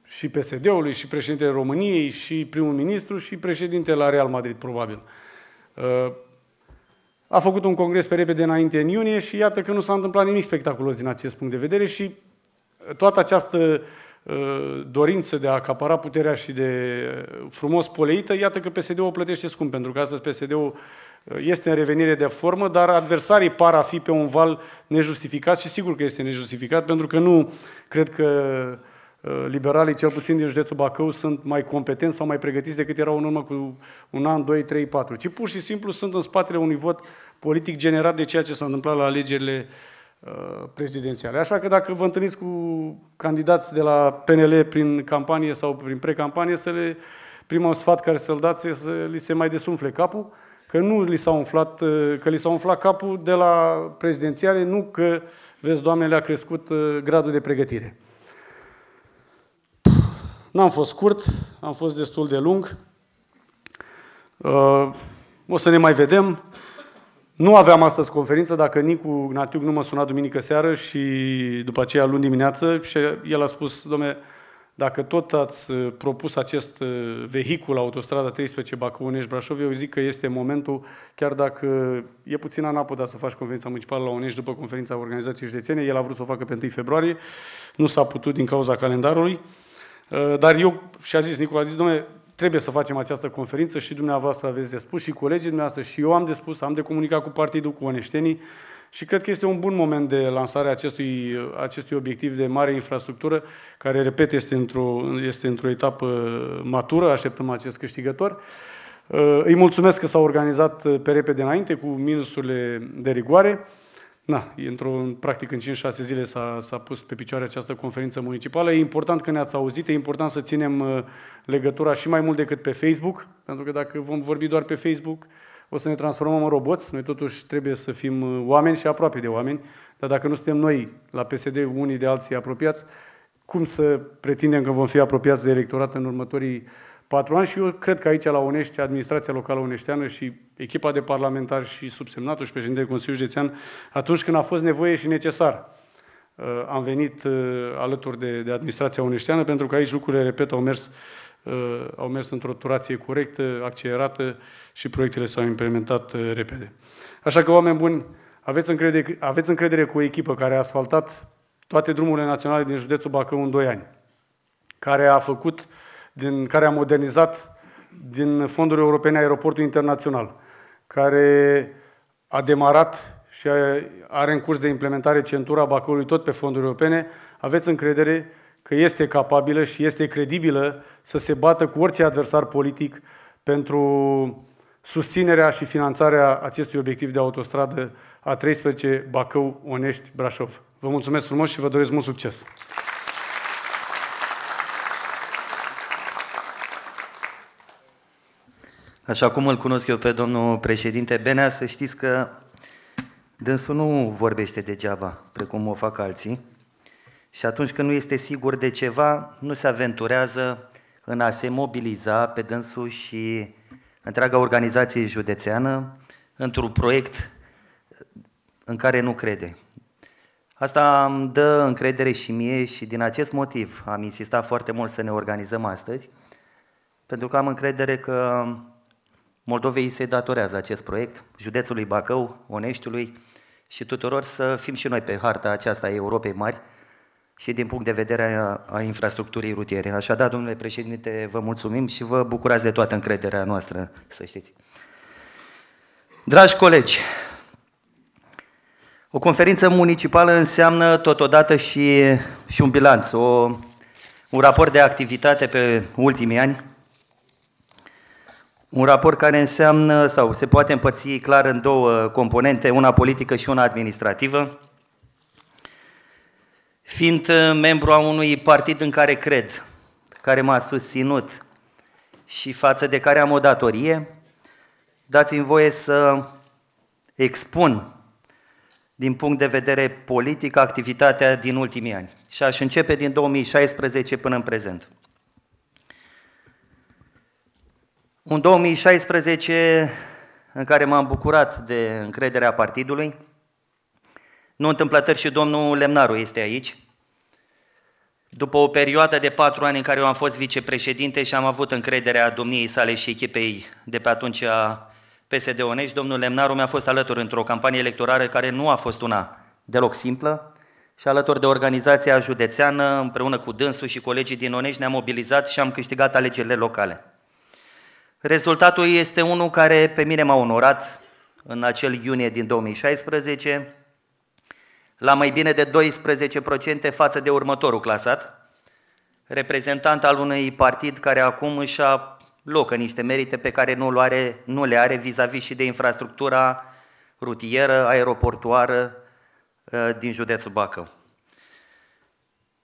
și PSD-ului, și președintele României, și primul ministru, și președintele la Real Madrid, probabil. Uh, a făcut un congres pe repede înainte în iunie și iată că nu s-a întâmplat nimic spectaculos din acest punct de vedere și toată această uh, dorință de a acapara puterea și de uh, frumos poleită, iată că PSD-ul o plătește scump, pentru că astăzi PSD-ul este în revenire de formă, dar adversarii par a fi pe un val nejustificat și sigur că este nejustificat, pentru că nu cred că uh, liberalii, cel puțin din județul Bacău, sunt mai competenți sau mai pregătiți decât erau în urmă cu un an, doi, trei, patru, ci pur și simplu sunt în spatele unui vot politic generat de ceea ce s-a întâmplat la alegerile uh, prezidențiale. Așa că dacă vă întâlniți cu candidați de la PNL prin campanie sau prin precampanie, să le, primul sfat care să-l dați să li se mai desumfle capul, că nu li s-a umflat, uh, că li s-a umflat capul de la prezidențiale, nu că, vezi, Doamne, le-a crescut uh, gradul de pregătire. N-am fost scurt, am fost destul de lung. Uh, o să ne mai vedem. Nu aveam astăzi conferință, dacă Nicu Gnatiuc nu mă suna duminică seară și după aceea luni dimineață și el a spus, domnule, dacă tot ați uh, propus acest uh, vehicul, autostrada 13 Bacăunești-Brașov, eu zic că este momentul, chiar dacă e puțin anapoda să faci conferința municipală la Onești după conferința organizației județene, el a vrut să o facă pe 1 februarie, nu s-a putut din cauza calendarului, uh, dar eu și a zis Nicola, a zis, domnule, trebuie să facem această conferință și dumneavoastră aveți de spus și colegii dumneavoastră și eu am de spus, am de comunicat cu partidul, cu oneștenii, și cred că este un bun moment de lansare acestui, acestui obiectiv de mare infrastructură, care, repet, este într-o, este într-o etapă matură, așteptăm acest câștigător. Uh, îi mulțumesc că s-a organizat uh, pe repede înainte cu minusurile de rigoare. Na, într-o, practic în 5-6 zile s-a, s-a pus pe picioare această conferință municipală. E important că ne-ați auzit, e important să ținem uh, legătura și mai mult decât pe Facebook, pentru că dacă vom vorbi doar pe Facebook, o să ne transformăm în roboți, noi totuși trebuie să fim uh, oameni și aproape de oameni, dar dacă nu suntem noi la PSD unii de alții apropiați, cum să pretindem că vom fi apropiați de electorat în următorii patru ani și eu cred că aici la Onești, administrația locală oneșteană și echipa de parlamentari și subsemnatul și președintele Consiliului Județean, atunci când a fost nevoie și necesar, uh, am venit uh, alături de, de administrația oneșteană pentru că aici lucrurile, repet, au mers Uh, au mers într-o turație corectă, accelerată și proiectele s-au implementat uh, repede. Așa că, oameni buni, aveți încredere, aveți încredere cu o echipă care a asfaltat toate drumurile naționale din județul Bacău în 2 ani, care a făcut, din, care a modernizat din fonduri europene aeroportul internațional, care a demarat și are în curs de implementare centura Bacăului tot pe fonduri europene, aveți încredere că este capabilă și este credibilă să se bată cu orice adversar politic pentru susținerea și finanțarea acestui obiectiv de autostradă a 13 Bacău, Onești, Brașov. Vă mulțumesc frumos și vă doresc mult succes! Așa cum îl cunosc eu pe domnul președinte Benea, să știți că dânsul nu vorbește degeaba, precum o fac alții. Și atunci când nu este sigur de ceva, nu se aventurează în a se mobiliza pe dânsul și întreaga organizație județeană într-un proiect în care nu crede. Asta îmi dă încredere și mie și din acest motiv am insistat foarte mult să ne organizăm astăzi, pentru că am încredere că Moldovei se datorează acest proiect, județului Bacău, Oneștiului și tuturor să fim și noi pe harta aceasta a Europei Mari, și din punct de vedere a, a infrastructurii rutiere. Așadar, domnule președinte, vă mulțumim și vă bucurați de toată încrederea noastră, să știți. Dragi colegi, o conferință municipală înseamnă totodată și, și un bilanț, o, un raport de activitate pe ultimii ani, un raport care înseamnă, sau se poate împărți clar în două componente, una politică și una administrativă. Fiind uh, membru a unui partid în care cred, care m-a susținut și față de care am o datorie, dați-mi voie să expun din punct de vedere politic activitatea din ultimii ani. Și aș începe din 2016 până în prezent. Un 2016 în care m-am bucurat de încrederea partidului, nu întâmplător și domnul Lemnaru este aici. După o perioadă de patru ani în care eu am fost vicepreședinte și am avut încrederea domniei sale și echipei de pe atunci a PSD Onești, domnul Lemnaru mi-a fost alături într-o campanie electorală care nu a fost una deloc simplă și alături de organizația județeană, împreună cu dânsul și colegii din Onești, ne-am mobilizat și am câștigat alegerile locale. Rezultatul este unul care pe mine m-a onorat în acel iunie din 2016, la mai bine de 12% față de următorul clasat, reprezentant al unui partid care acum își a alocă niște merite pe care nu, are, nu le are vis-a-vis și de infrastructura rutieră, aeroportuară eh, din județul Bacău.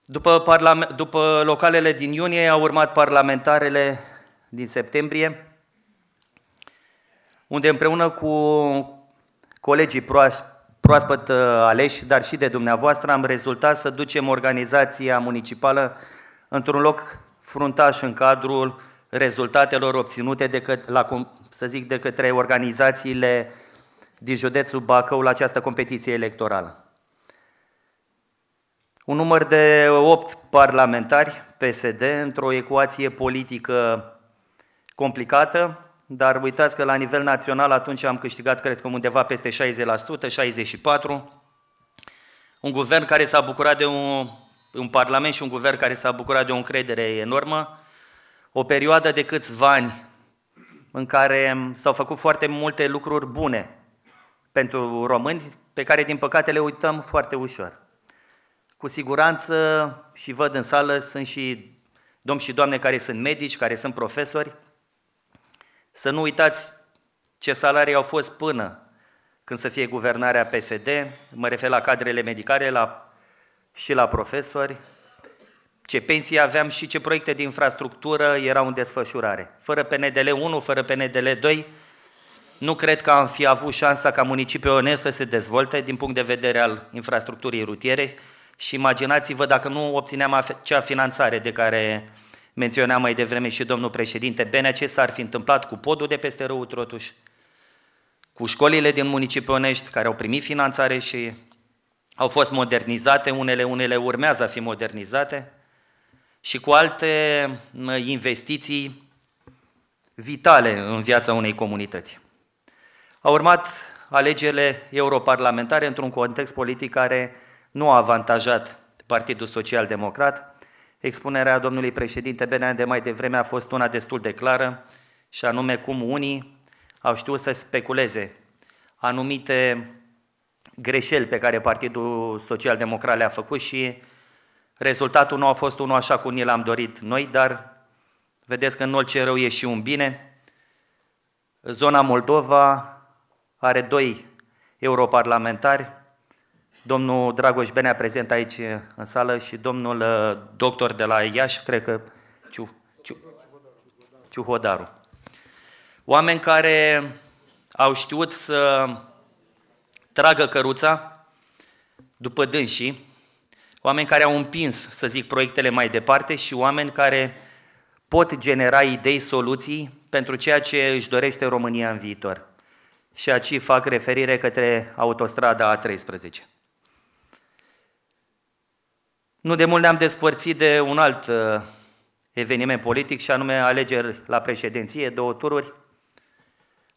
După, parlame- după localele din iunie au urmat parlamentarele din septembrie, unde împreună cu colegii proas- proaspăt uh, aleși, dar și de dumneavoastră, am rezultat să ducem organizația municipală într-un loc fruntaș în cadrul rezultatelor obținute de căt, la, să zic, de către organizațiile din județul Bacău la această competiție electorală. Un număr de 8 parlamentari PSD într-o ecuație politică complicată, dar uitați că la nivel național atunci am câștigat, cred că undeva peste 60%, 64%. Un guvern care s-a bucurat de un, un parlament și un guvern care s-a bucurat de o încredere enormă. O perioadă de câțiva ani în care s-au făcut foarte multe lucruri bune pentru români, pe care din păcate le uităm foarte ușor. Cu siguranță, și văd în sală, sunt și domni și doamne care sunt medici, care sunt profesori, să nu uitați ce salarii au fost până când să fie guvernarea PSD, mă refer la cadrele medicale la, și la profesori, ce pensii aveam și ce proiecte de infrastructură erau în desfășurare. Fără PNDL 1, fără PNDL 2, nu cred că am fi avut șansa ca municipiul Onest să se dezvolte din punct de vedere al infrastructurii rutiere și imaginați-vă dacă nu obțineam acea finanțare de care menționa mai devreme și domnul președinte, bine ce s-ar fi întâmplat cu podul de peste râul Trotuș, cu școlile din municipiul Onești care au primit finanțare și au fost modernizate, unele, unele urmează a fi modernizate, și cu alte investiții vitale în viața unei comunități. A urmat alegerile europarlamentare într-un context politic care nu a avantajat Partidul Social Democrat, Expunerea domnului președinte Benea de mai devreme a fost una destul de clară, și anume cum unii au știut să speculeze anumite greșeli pe care Partidul Social Democrat le-a făcut și rezultatul nu a fost unul așa cum ni l-am dorit noi, dar vedeți că în orice rău e și un bine. Zona Moldova are doi europarlamentari, domnul Dragoș Benea prezent aici în sală și domnul uh, doctor de la Iași, cred că Ciu, Ciu, Ciuhodaru. Oameni care au știut să tragă căruța după dânsii, oameni care au împins, să zic, proiectele mai departe și oameni care pot genera idei, soluții pentru ceea ce își dorește România în viitor. Și aici fac referire către autostrada A13. Nu de mult ne-am despărțit de un alt uh, eveniment politic și anume alegeri la președinție, două tururi,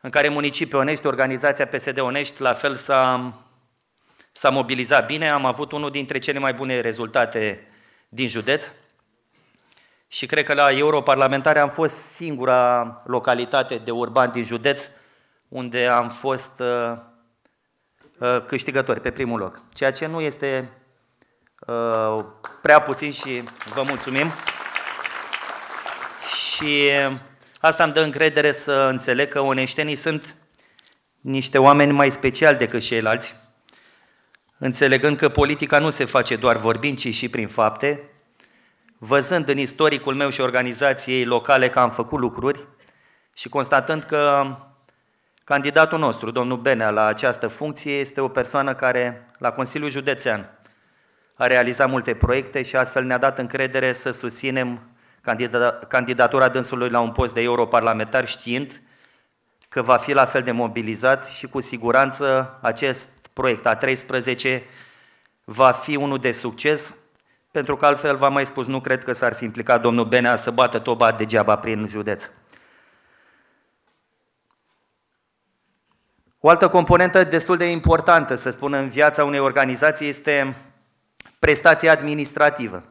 în care municipiul Onești, organizația PSD Onești, la fel s-a, s-a mobilizat bine, am avut unul dintre cele mai bune rezultate din județ și cred că la europarlamentare am fost singura localitate de urban din județ unde am fost uh, uh, câștigători pe primul loc, ceea ce nu este Uh, prea puțin și vă mulțumim. Și asta îmi dă încredere să înțeleg că oneștenii sunt niște oameni mai speciali decât ceilalți, înțelegând că politica nu se face doar vorbind, ci și prin fapte, văzând în istoricul meu și organizației locale că am făcut lucruri și constatând că candidatul nostru, domnul Benea, la această funcție este o persoană care, la Consiliul Județean, a realizat multe proiecte și astfel ne-a dat încredere să susținem candidatura dânsului la un post de europarlamentar știind că va fi la fel de mobilizat și cu siguranță acest proiect A13 va fi unul de succes, pentru că altfel v-am mai spus, nu cred că s-ar fi implicat domnul Benea să bată toba degeaba prin județ. O altă componentă destul de importantă, să spun, în viața unei organizații este prestație administrativă.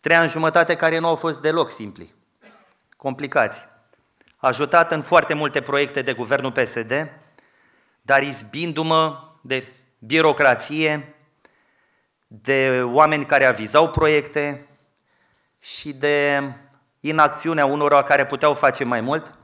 Trei ani jumătate care nu au fost deloc simpli, complicați. Ajutat în foarte multe proiecte de guvernul PSD, dar izbindu-mă de birocrație, de oameni care avizau proiecte și de inacțiunea unora care puteau face mai mult –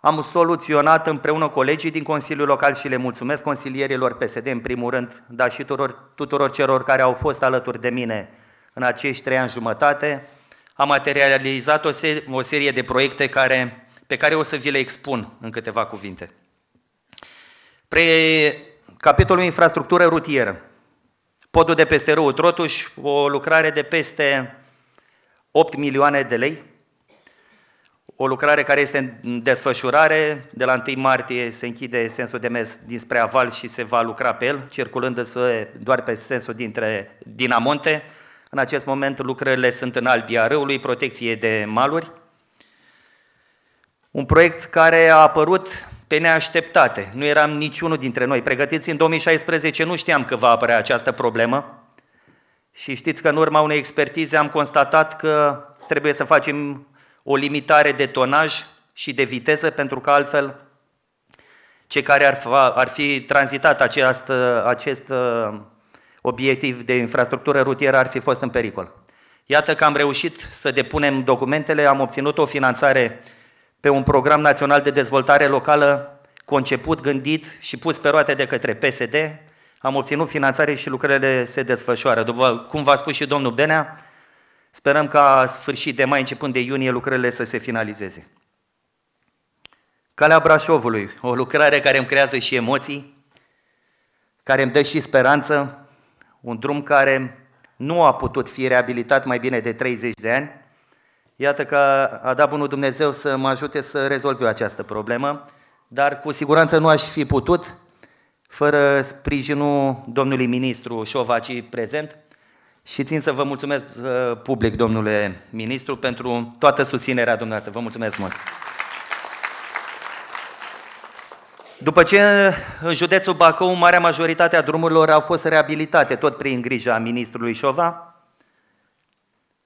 am soluționat împreună colegii din Consiliul Local și le mulțumesc consilierilor PSD în primul rând, dar și tuturor, tuturor celor care au fost alături de mine în acești trei ani jumătate. Am materializat o, se- o serie de proiecte care, pe care o să vi le expun în câteva cuvinte. Pre capitolul infrastructură rutieră. Podul de peste râul Trotuș, o lucrare de peste 8 milioane de lei, o lucrare care este în desfășurare. De la 1 martie se închide sensul de mers dinspre aval și se va lucra pe el, circulându-se doar pe sensul dintre, dinamonte. În acest moment lucrările sunt în albia râului, protecție de maluri. Un proiect care a apărut pe neașteptate. Nu eram niciunul dintre noi pregătiți. În 2016 nu știam că va apărea această problemă și știți că în urma unei expertize am constatat că trebuie să facem o limitare de tonaj și de viteză, pentru că altfel cei care ar, fa, ar fi tranzitat acest, acest uh, obiectiv de infrastructură rutieră ar fi fost în pericol. Iată că am reușit să depunem documentele, am obținut o finanțare pe un program național de dezvoltare locală conceput, gândit și pus pe roate de către PSD. Am obținut finanțare și lucrările se desfășoară. După cum v-a spus și domnul Benea, Sperăm ca sfârșit de mai, începând de iunie, lucrările să se finalizeze. Calea Brașovului, o lucrare care îmi creează și emoții, care îmi dă și speranță, un drum care nu a putut fi reabilitat mai bine de 30 de ani. Iată că a dat bunul Dumnezeu să mă ajute să rezolv eu această problemă, dar cu siguranță nu aș fi putut fără sprijinul domnului ministru Șovaci prezent, și țin să vă mulțumesc uh, public, domnule ministru, pentru toată susținerea dumneavoastră. Vă mulțumesc mult! După ce în județul Bacău, marea majoritate a drumurilor au fost reabilitate, tot prin grija ministrului Șova,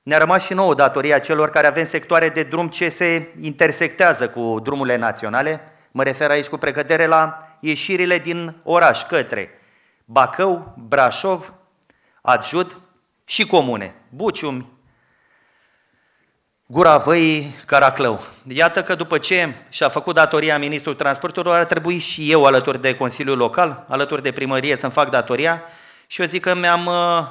ne-a rămas și nouă datoria celor care avem sectoare de drum ce se intersectează cu drumurile naționale. Mă refer aici cu precădere la ieșirile din oraș către Bacău, Brașov, Adjud, și comune. Buciumi, Gura Văii, Caraclău. Iată că după ce și-a făcut datoria ministrul transporturilor, ar trebui și eu alături de Consiliul Local, alături de primărie să-mi fac datoria și eu zic că mi-am, uh,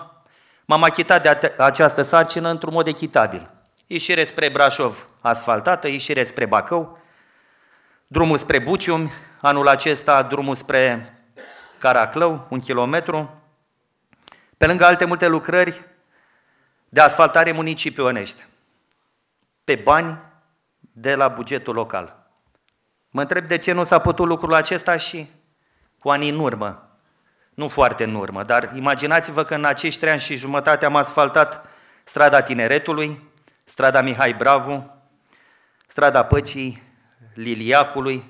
m-am achitat de această sarcină într-un mod echitabil. Ieșire spre Brașov asfaltată, ieșire spre Bacău, drumul spre Bucium, anul acesta drumul spre Caraclău, un kilometru, pe lângă alte multe lucrări de asfaltare Onești, pe bani de la bugetul local. Mă întreb de ce nu s-a putut lucrul acesta și cu ani în urmă. Nu foarte în urmă, dar imaginați-vă că în acești trei ani și jumătate am asfaltat strada Tineretului, strada Mihai Bravu, strada Păcii, Liliacului.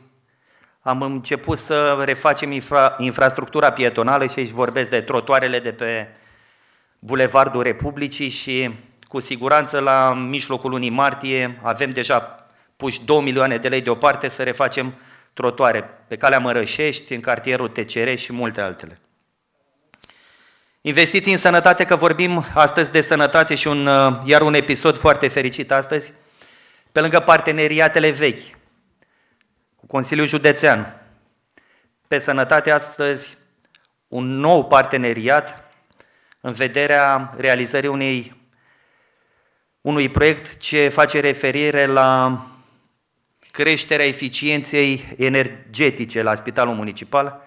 Am început să refacem infra- infrastructura pietonală și aici vorbesc de trotoarele de pe Bulevardul Republicii și cu siguranță la mijlocul lunii martie avem deja puși 2 milioane de lei deoparte să refacem trotoare pe calea Mărășești, în cartierul TCR și multe altele. Investiții în sănătate, că vorbim astăzi de sănătate și un, uh, iar un episod foarte fericit astăzi, pe lângă parteneriatele vechi cu Consiliul Județean. Pe sănătate astăzi, un nou parteneriat în vederea realizării unei, unui proiect ce face referire la creșterea eficienței energetice la Spitalul Municipal,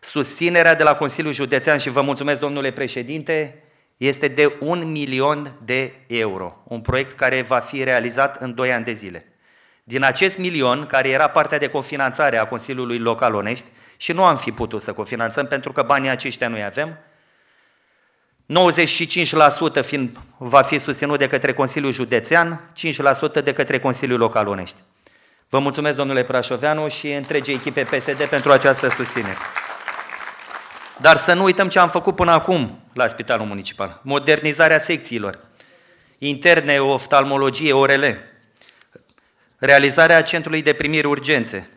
susținerea de la Consiliul Județean și vă mulțumesc, domnule președinte, este de un milion de euro, un proiect care va fi realizat în doi ani de zile. Din acest milion, care era partea de cofinanțare a Consiliului Local Onești, și nu am fi putut să cofinanțăm pentru că banii aceștia nu-i avem, 95% fiind, va fi susținut de către Consiliul Județean, 5% de către Consiliul Local Onești. Vă mulțumesc, domnule Prașoveanu și întregii echipe PSD pentru această susținere. Dar să nu uităm ce am făcut până acum la Spitalul Municipal. Modernizarea secțiilor, interne, oftalmologie, ORL, realizarea centrului de primiri urgențe,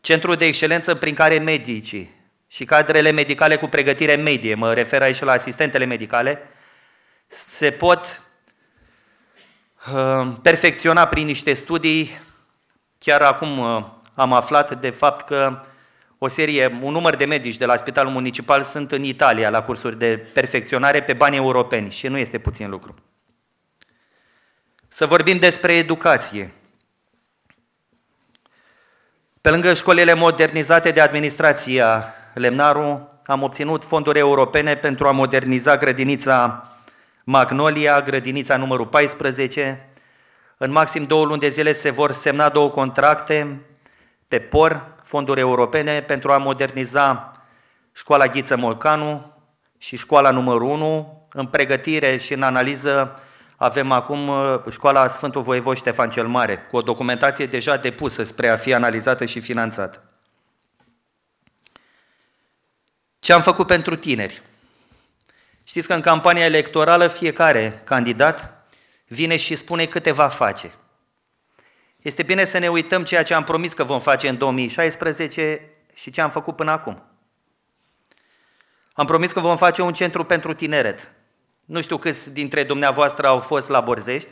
centrul de excelență prin care medicii, și cadrele medicale cu pregătire medie, mă refer aici la asistentele medicale, se pot uh, perfecționa prin niște studii. Chiar acum uh, am aflat de fapt că o serie, un număr de medici de la Spitalul Municipal sunt în Italia la cursuri de perfecționare pe bani europeni și nu este puțin lucru. Să vorbim despre educație. Pe lângă școlile modernizate de administrația Lemnaru, am obținut fonduri europene pentru a moderniza grădinița Magnolia, grădinița numărul 14. În maxim două luni de zile se vor semna două contracte pe POR, fonduri europene, pentru a moderniza școala Ghiță Molcanu și școala numărul 1. În pregătire și în analiză avem acum uh, școala Sfântul Voievod Ștefan cel Mare, cu o documentație deja depusă spre a fi analizată și finanțată. Ce am făcut pentru tineri? Știți că în campania electorală fiecare candidat vine și spune câte va face. Este bine să ne uităm ceea ce am promis că vom face în 2016 și ce am făcut până acum. Am promis că vom face un centru pentru tineret. Nu știu câți dintre dumneavoastră au fost la Borzești,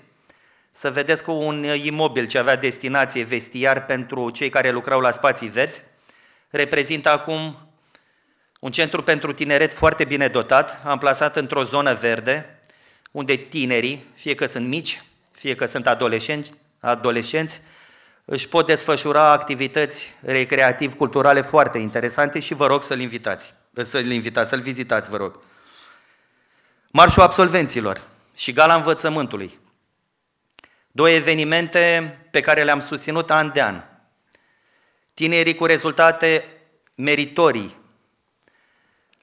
să vedeți cu un imobil ce avea destinație vestiar pentru cei care lucrau la spații verzi reprezintă acum un centru pentru tineret foarte bine dotat, amplasat într-o zonă verde, unde tinerii, fie că sunt mici, fie că sunt adolescenți, adolescenți își pot desfășura activități recreativ-culturale foarte interesante și vă rog să-l invitați, să-l invitați, să-l vizitați, vă rog. Marșul absolvenților și gala învățământului. Două evenimente pe care le-am susținut an de an. Tinerii cu rezultate meritorii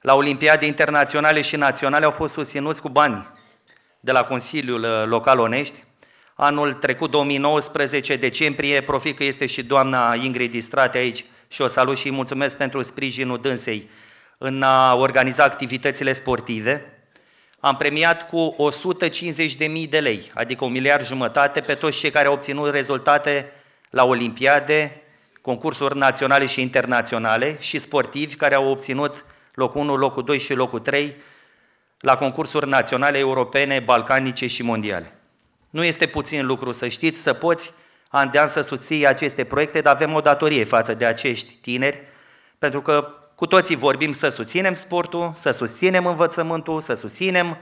la Olimpiade internaționale și naționale au fost susținuți cu bani de la Consiliul uh, Local Onești. Anul trecut, 2019, decembrie, profit că este și doamna Ingrid Distrate aici și o salut și îi mulțumesc pentru sprijinul dânsei în a organiza activitățile sportive. Am premiat cu 150.000 de lei, adică un miliard jumătate, pe toți cei care au obținut rezultate la Olimpiade, concursuri naționale și internaționale și sportivi care au obținut locul 1, locul 2 și locul 3 la concursuri naționale, europene, balcanice și mondiale. Nu este puțin lucru să știți, să poți an de an să susții aceste proiecte, dar avem o datorie față de acești tineri, pentru că cu toții vorbim să susținem sportul, să susținem învățământul, să susținem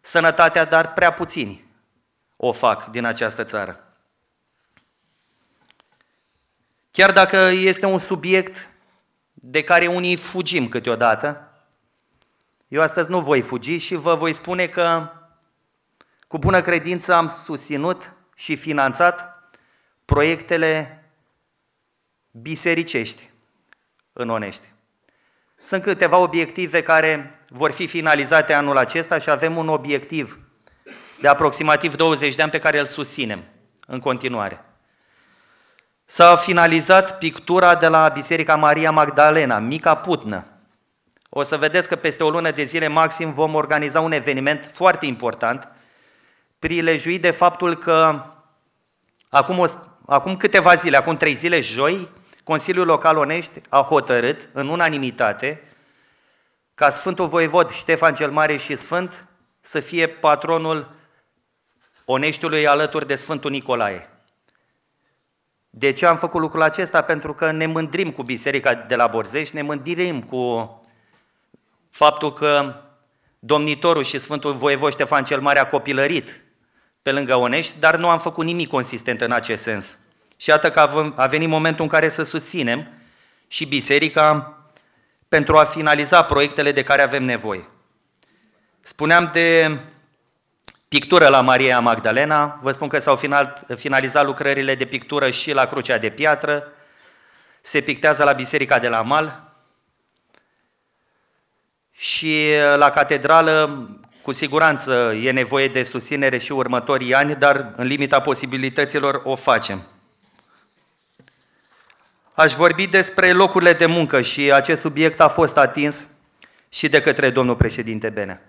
sănătatea, dar prea puțini o fac din această țară. Chiar dacă este un subiect de care unii fugim câteodată. Eu astăzi nu voi fugi și vă voi spune că cu bună credință am susținut și finanțat proiectele bisericești în Onești. Sunt câteva obiective care vor fi finalizate anul acesta și avem un obiectiv de aproximativ 20 de ani pe care îl susținem în continuare. S-a finalizat pictura de la Biserica Maria Magdalena, Mica Putnă. O să vedeți că peste o lună de zile maxim vom organiza un eveniment foarte important, prilejuit de faptul că acum, o, acum câteva zile, acum trei zile, joi, Consiliul Local Onești a hotărât în unanimitate ca Sfântul voivod, Ștefan cel Mare și Sfânt să fie patronul Oneștiului alături de Sfântul Nicolae. De ce am făcut lucrul acesta? Pentru că ne mândrim cu biserica de la Borzești, ne mândrim cu faptul că domnitorul și Sfântul Voievod Ștefan cel Mare a copilărit pe lângă Onești, dar nu am făcut nimic consistent în acest sens. Și iată că a venit momentul în care să susținem și biserica pentru a finaliza proiectele de care avem nevoie. Spuneam de Pictură la Maria Magdalena, vă spun că s-au finalizat lucrările de pictură și la Crucea de Piatră, se pictează la Biserica de la Mal și uh, la catedrală, cu siguranță e nevoie de susținere și următorii ani, dar în limita posibilităților o facem. Aș vorbi despre locurile de muncă și acest subiect a fost atins și de către domnul președinte Benea.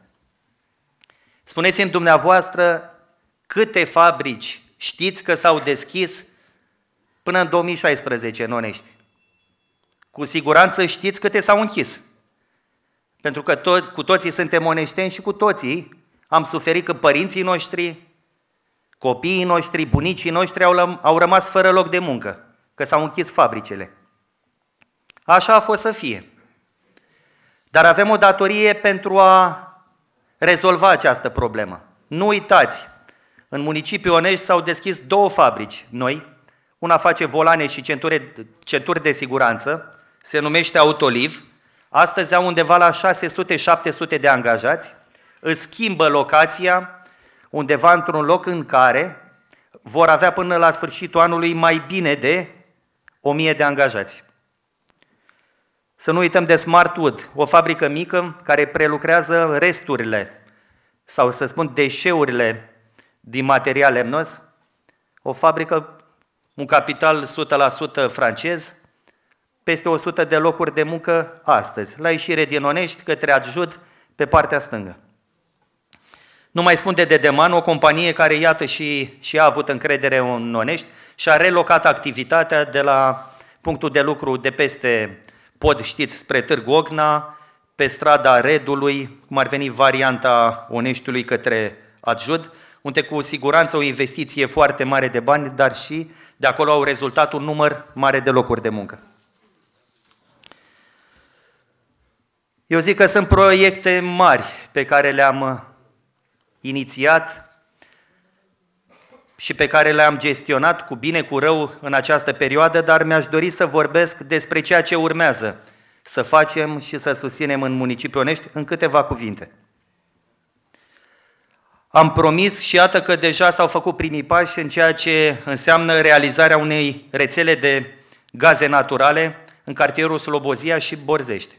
Spuneți-mi dumneavoastră câte fabrici știți că s-au deschis până în 2016 în Onești. Cu siguranță știți câte s-au închis. Pentru că tot, cu toții suntem oneșteni și cu toții am suferit că părinții noștri, copiii noștri, bunicii noștri au, au rămas fără loc de muncă, că s-au închis fabricele. Așa a fost să fie. Dar avem o datorie pentru a rezolva această problemă. Nu uitați, în municipiul Onești s-au deschis două fabrici noi, una face volane și centuri, centuri de siguranță, se numește Autoliv, astăzi au undeva la 600-700 de angajați, îți schimbă locația undeva într-un loc în care vor avea până la sfârșitul anului mai bine de 1000 de angajați. Să nu uităm de Smartwood, o fabrică mică care prelucrează resturile sau să spun deșeurile din material lemnos, o fabrică, un capital 100% francez, peste 100 de locuri de muncă astăzi, la ieșire din Onești către Adjud, pe partea stângă. Nu mai spun de Dedeman, o companie care, iată, și, și a avut încredere în Onești și a relocat activitatea de la punctul de lucru de peste pod, știți, spre Târgu Ogna, pe strada Redului, cum ar veni varianta Oneștiului către Adjud, unde cu siguranță o investiție foarte mare de bani, dar și de acolo au rezultat un număr mare de locuri de muncă. Eu zic că sunt proiecte mari pe care le-am inițiat, și pe care le-am gestionat cu bine, cu rău în această perioadă, dar mi-aș dori să vorbesc despre ceea ce urmează să facem și să susținem în municipiul Onești în câteva cuvinte. Am promis și iată că deja s-au făcut primii pași în ceea ce înseamnă realizarea unei rețele de gaze naturale în cartierul Slobozia și Borzești.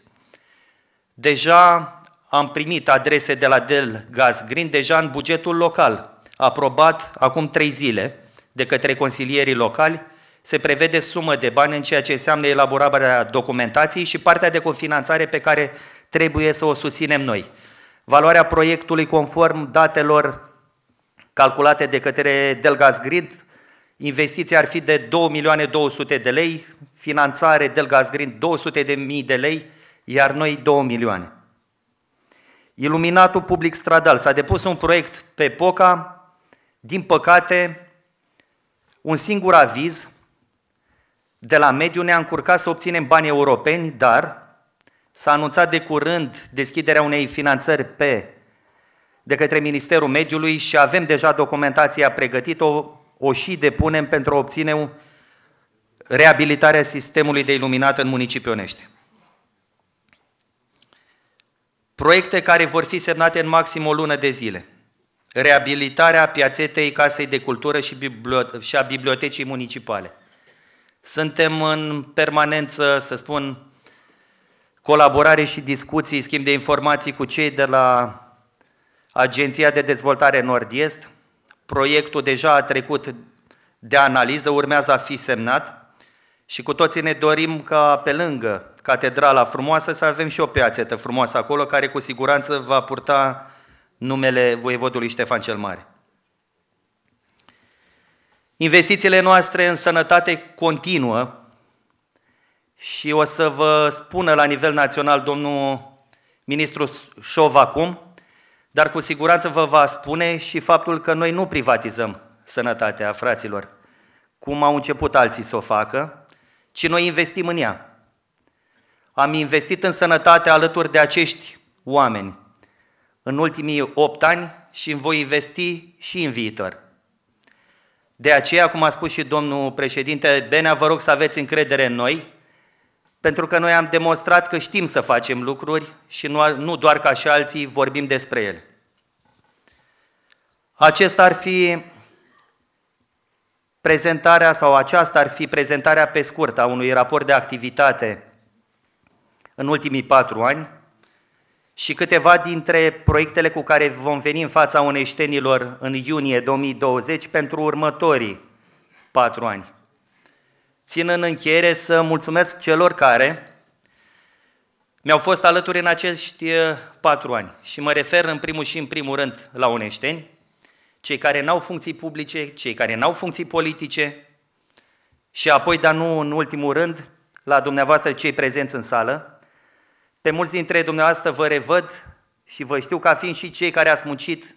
Deja am primit adrese de la Del Gaz Green, deja în bugetul local, aprobat acum trei zile de către consilierii locali, se prevede sumă de bani în ceea ce înseamnă elaborarea documentației și partea de cofinanțare pe care trebuie să o susținem noi. Valoarea proiectului conform datelor calculate de către Delgaz Grid, investiția ar fi de 2.200.000 de lei, finanțare Delgaz Grid 200.000 de lei, iar noi 2 milioane. Iluminatul public stradal. S-a depus un proiect pe POCA, din păcate, un singur aviz de la mediu ne-a încurcat să obținem bani europeni, dar s-a anunțat de curând deschiderea unei finanțări pe de către Ministerul Mediului și avem deja documentația pregătită, o, o și depunem pentru a obține reabilitarea sistemului de iluminat în municipiul Onești. Proiecte care vor fi semnate în maxim o lună de zile – reabilitarea piațetei Casei de Cultură și, bibliote- și a Bibliotecii Municipale. Suntem în permanență, să spun, colaborare și discuții, schimb de informații cu cei de la Agenția de Dezvoltare Nord-Est. Proiectul deja a trecut de analiză, urmează a fi semnat și cu toții ne dorim ca pe lângă catedrala frumoasă să avem și o piațetă frumoasă acolo, care cu siguranță va purta numele voievodului Ștefan cel Mare. Investițiile noastre în sănătate continuă și o să vă spună la nivel național domnul ministru Șov acum, dar cu siguranță vă va spune și faptul că noi nu privatizăm sănătatea, fraților, cum au început alții să o facă, ci noi investim în ea. Am investit în sănătate alături de acești oameni în ultimii 8 ani și îmi voi investi și în viitor. De aceea, cum a spus și domnul președinte Benea, vă rog să aveți încredere în noi, pentru că noi am demonstrat că știm să facem lucruri și nu, nu doar ca și alții vorbim despre ele. Acesta ar fi prezentarea sau aceasta ar fi prezentarea pe scurt a unui raport de activitate în ultimii patru ani, și câteva dintre proiectele cu care vom veni în fața oneștenilor în iunie 2020 pentru următorii patru ani. Țin în încheiere să mulțumesc celor care mi-au fost alături în acești uh, patru ani și mă refer în primul și în primul rând la oneșteni, cei care n-au funcții publice, cei care n-au funcții politice și apoi, dar nu în ultimul rând, la dumneavoastră cei prezenți în sală, pe mulți dintre dumneavoastră vă revăd și vă știu ca fiind și cei care ați muncit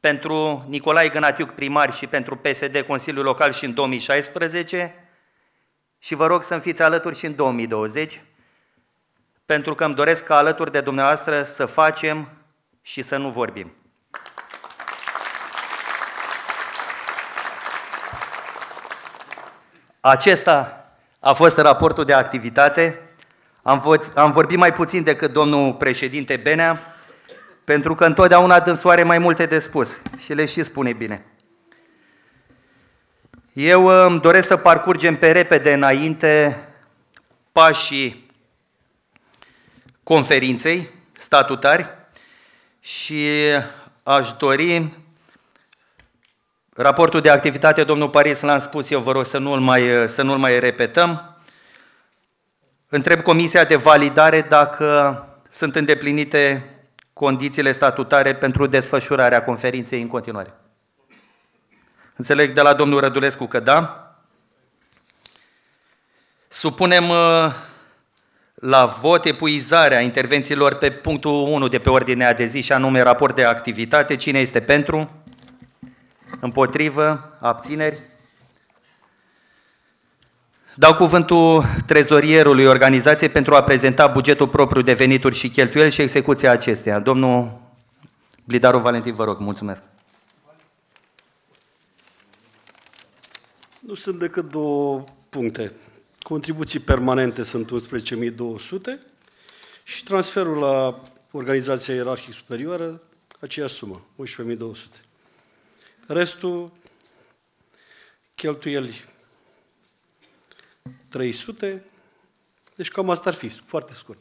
pentru Nicolae Gănatiuc primar și pentru PSD Consiliul Local și în 2016 și vă rog să fiți alături și în 2020, pentru că îmi doresc ca alături de dumneavoastră să facem și să nu vorbim. Acesta a fost raportul de activitate am, vo- am vorbit mai puțin decât domnul președinte Benea, pentru că întotdeauna dânsul are mai multe de spus și le și spune bine. Eu uh, îmi doresc să parcurgem pe repede înainte pașii conferinței statutari și aș dori raportul de activitate, domnul Paris l-am spus, eu vă rog să nu-l mai, uh, să nu mai repetăm, Întreb Comisia de Validare dacă sunt îndeplinite condițiile statutare pentru desfășurarea conferinței în continuare. Înțeleg de la domnul Rădulescu că da. Supunem uh, la vot epuizarea intervențiilor pe punctul 1 de pe ordinea de zi, și anume raport de activitate. Cine este pentru? Împotrivă? Abțineri? Dau cuvântul trezorierului organizației pentru a prezenta bugetul propriu de venituri și cheltuieli și execuția acesteia. Domnul Blidaru Valentin, vă rog, mulțumesc. Nu sunt decât două puncte. Contribuții permanente sunt 11.200 și transferul la organizația ierarhic superioară, aceeași sumă, 11.200. Restul, cheltuieli 300, deci cam asta ar fi, foarte scurt.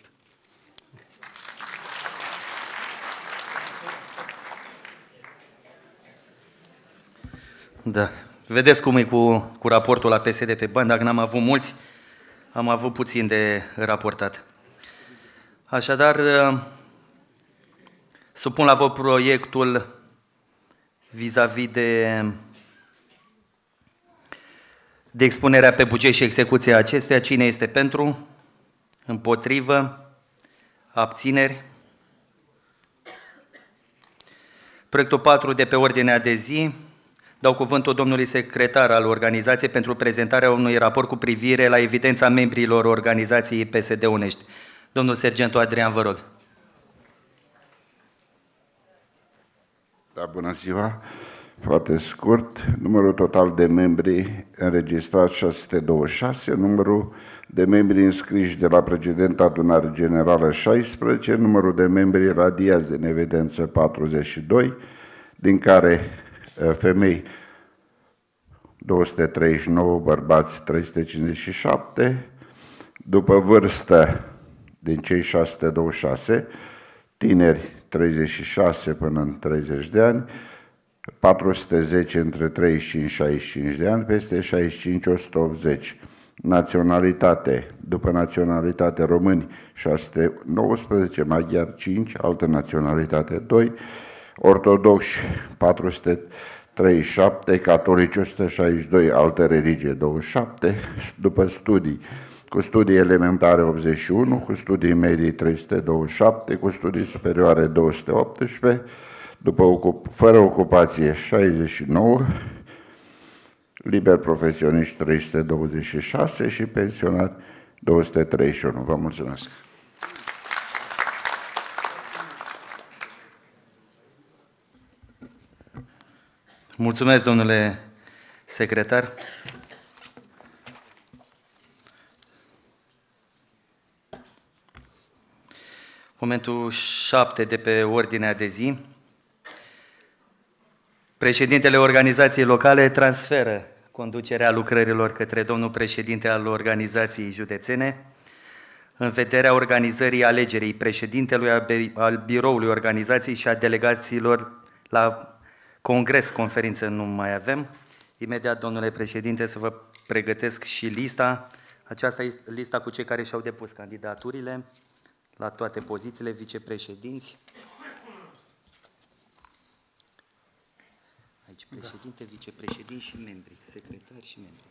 Da. Vedeți cum e cu, cu raportul la PSD pe bani. Dacă n-am avut mulți, am avut puțin de raportat. Așadar, ă, supun la vot proiectul vis-a-vis de de expunerea pe buget și execuția acesteia. Cine este pentru? Împotrivă? Abțineri? Proiectul 4 de pe ordinea de zi. Dau cuvântul domnului secretar al organizației pentru prezentarea unui raport cu privire la evidența membrilor organizației PSD Unești. Domnul Sergentu Adrian, vă rog. Da, bună ziua foarte scurt, numărul total de membri înregistrați 626, numărul de membri înscriși de la precedenta adunare generală 16, numărul de membri radiați din evidență 42, din care eh, femei 239, bărbați 357, după vârstă din cei 626, tineri 36 până în 30 de ani, 410 între 35 și 65 de ani, peste 65 180. Naționalitate, după naționalitate români 619, maghiari 5, altă naționalitate 2, ortodoxi 437, catolici 162, altă religie 27, după studii cu studii elementare 81, cu studii medii 327, cu studii superioare 218, după ocup- fără ocupație 69, liber profesioniști 326 și pensionat 231. Vă mulțumesc! Mulțumesc, domnule secretar. Momentul 7 de pe ordinea de zi Președintele organizației locale transferă conducerea lucrărilor către domnul președinte al organizației județene, în vederea organizării alegerii președintelui al biroului organizației și a delegațiilor la congres, conferință nu mai avem. Imediat, domnule președinte, să vă pregătesc și lista. Aceasta este lista cu cei care și-au depus candidaturile la toate pozițiile, vicepreședinți, Președinte, da. vicepreședinte și membri, secretari și membri.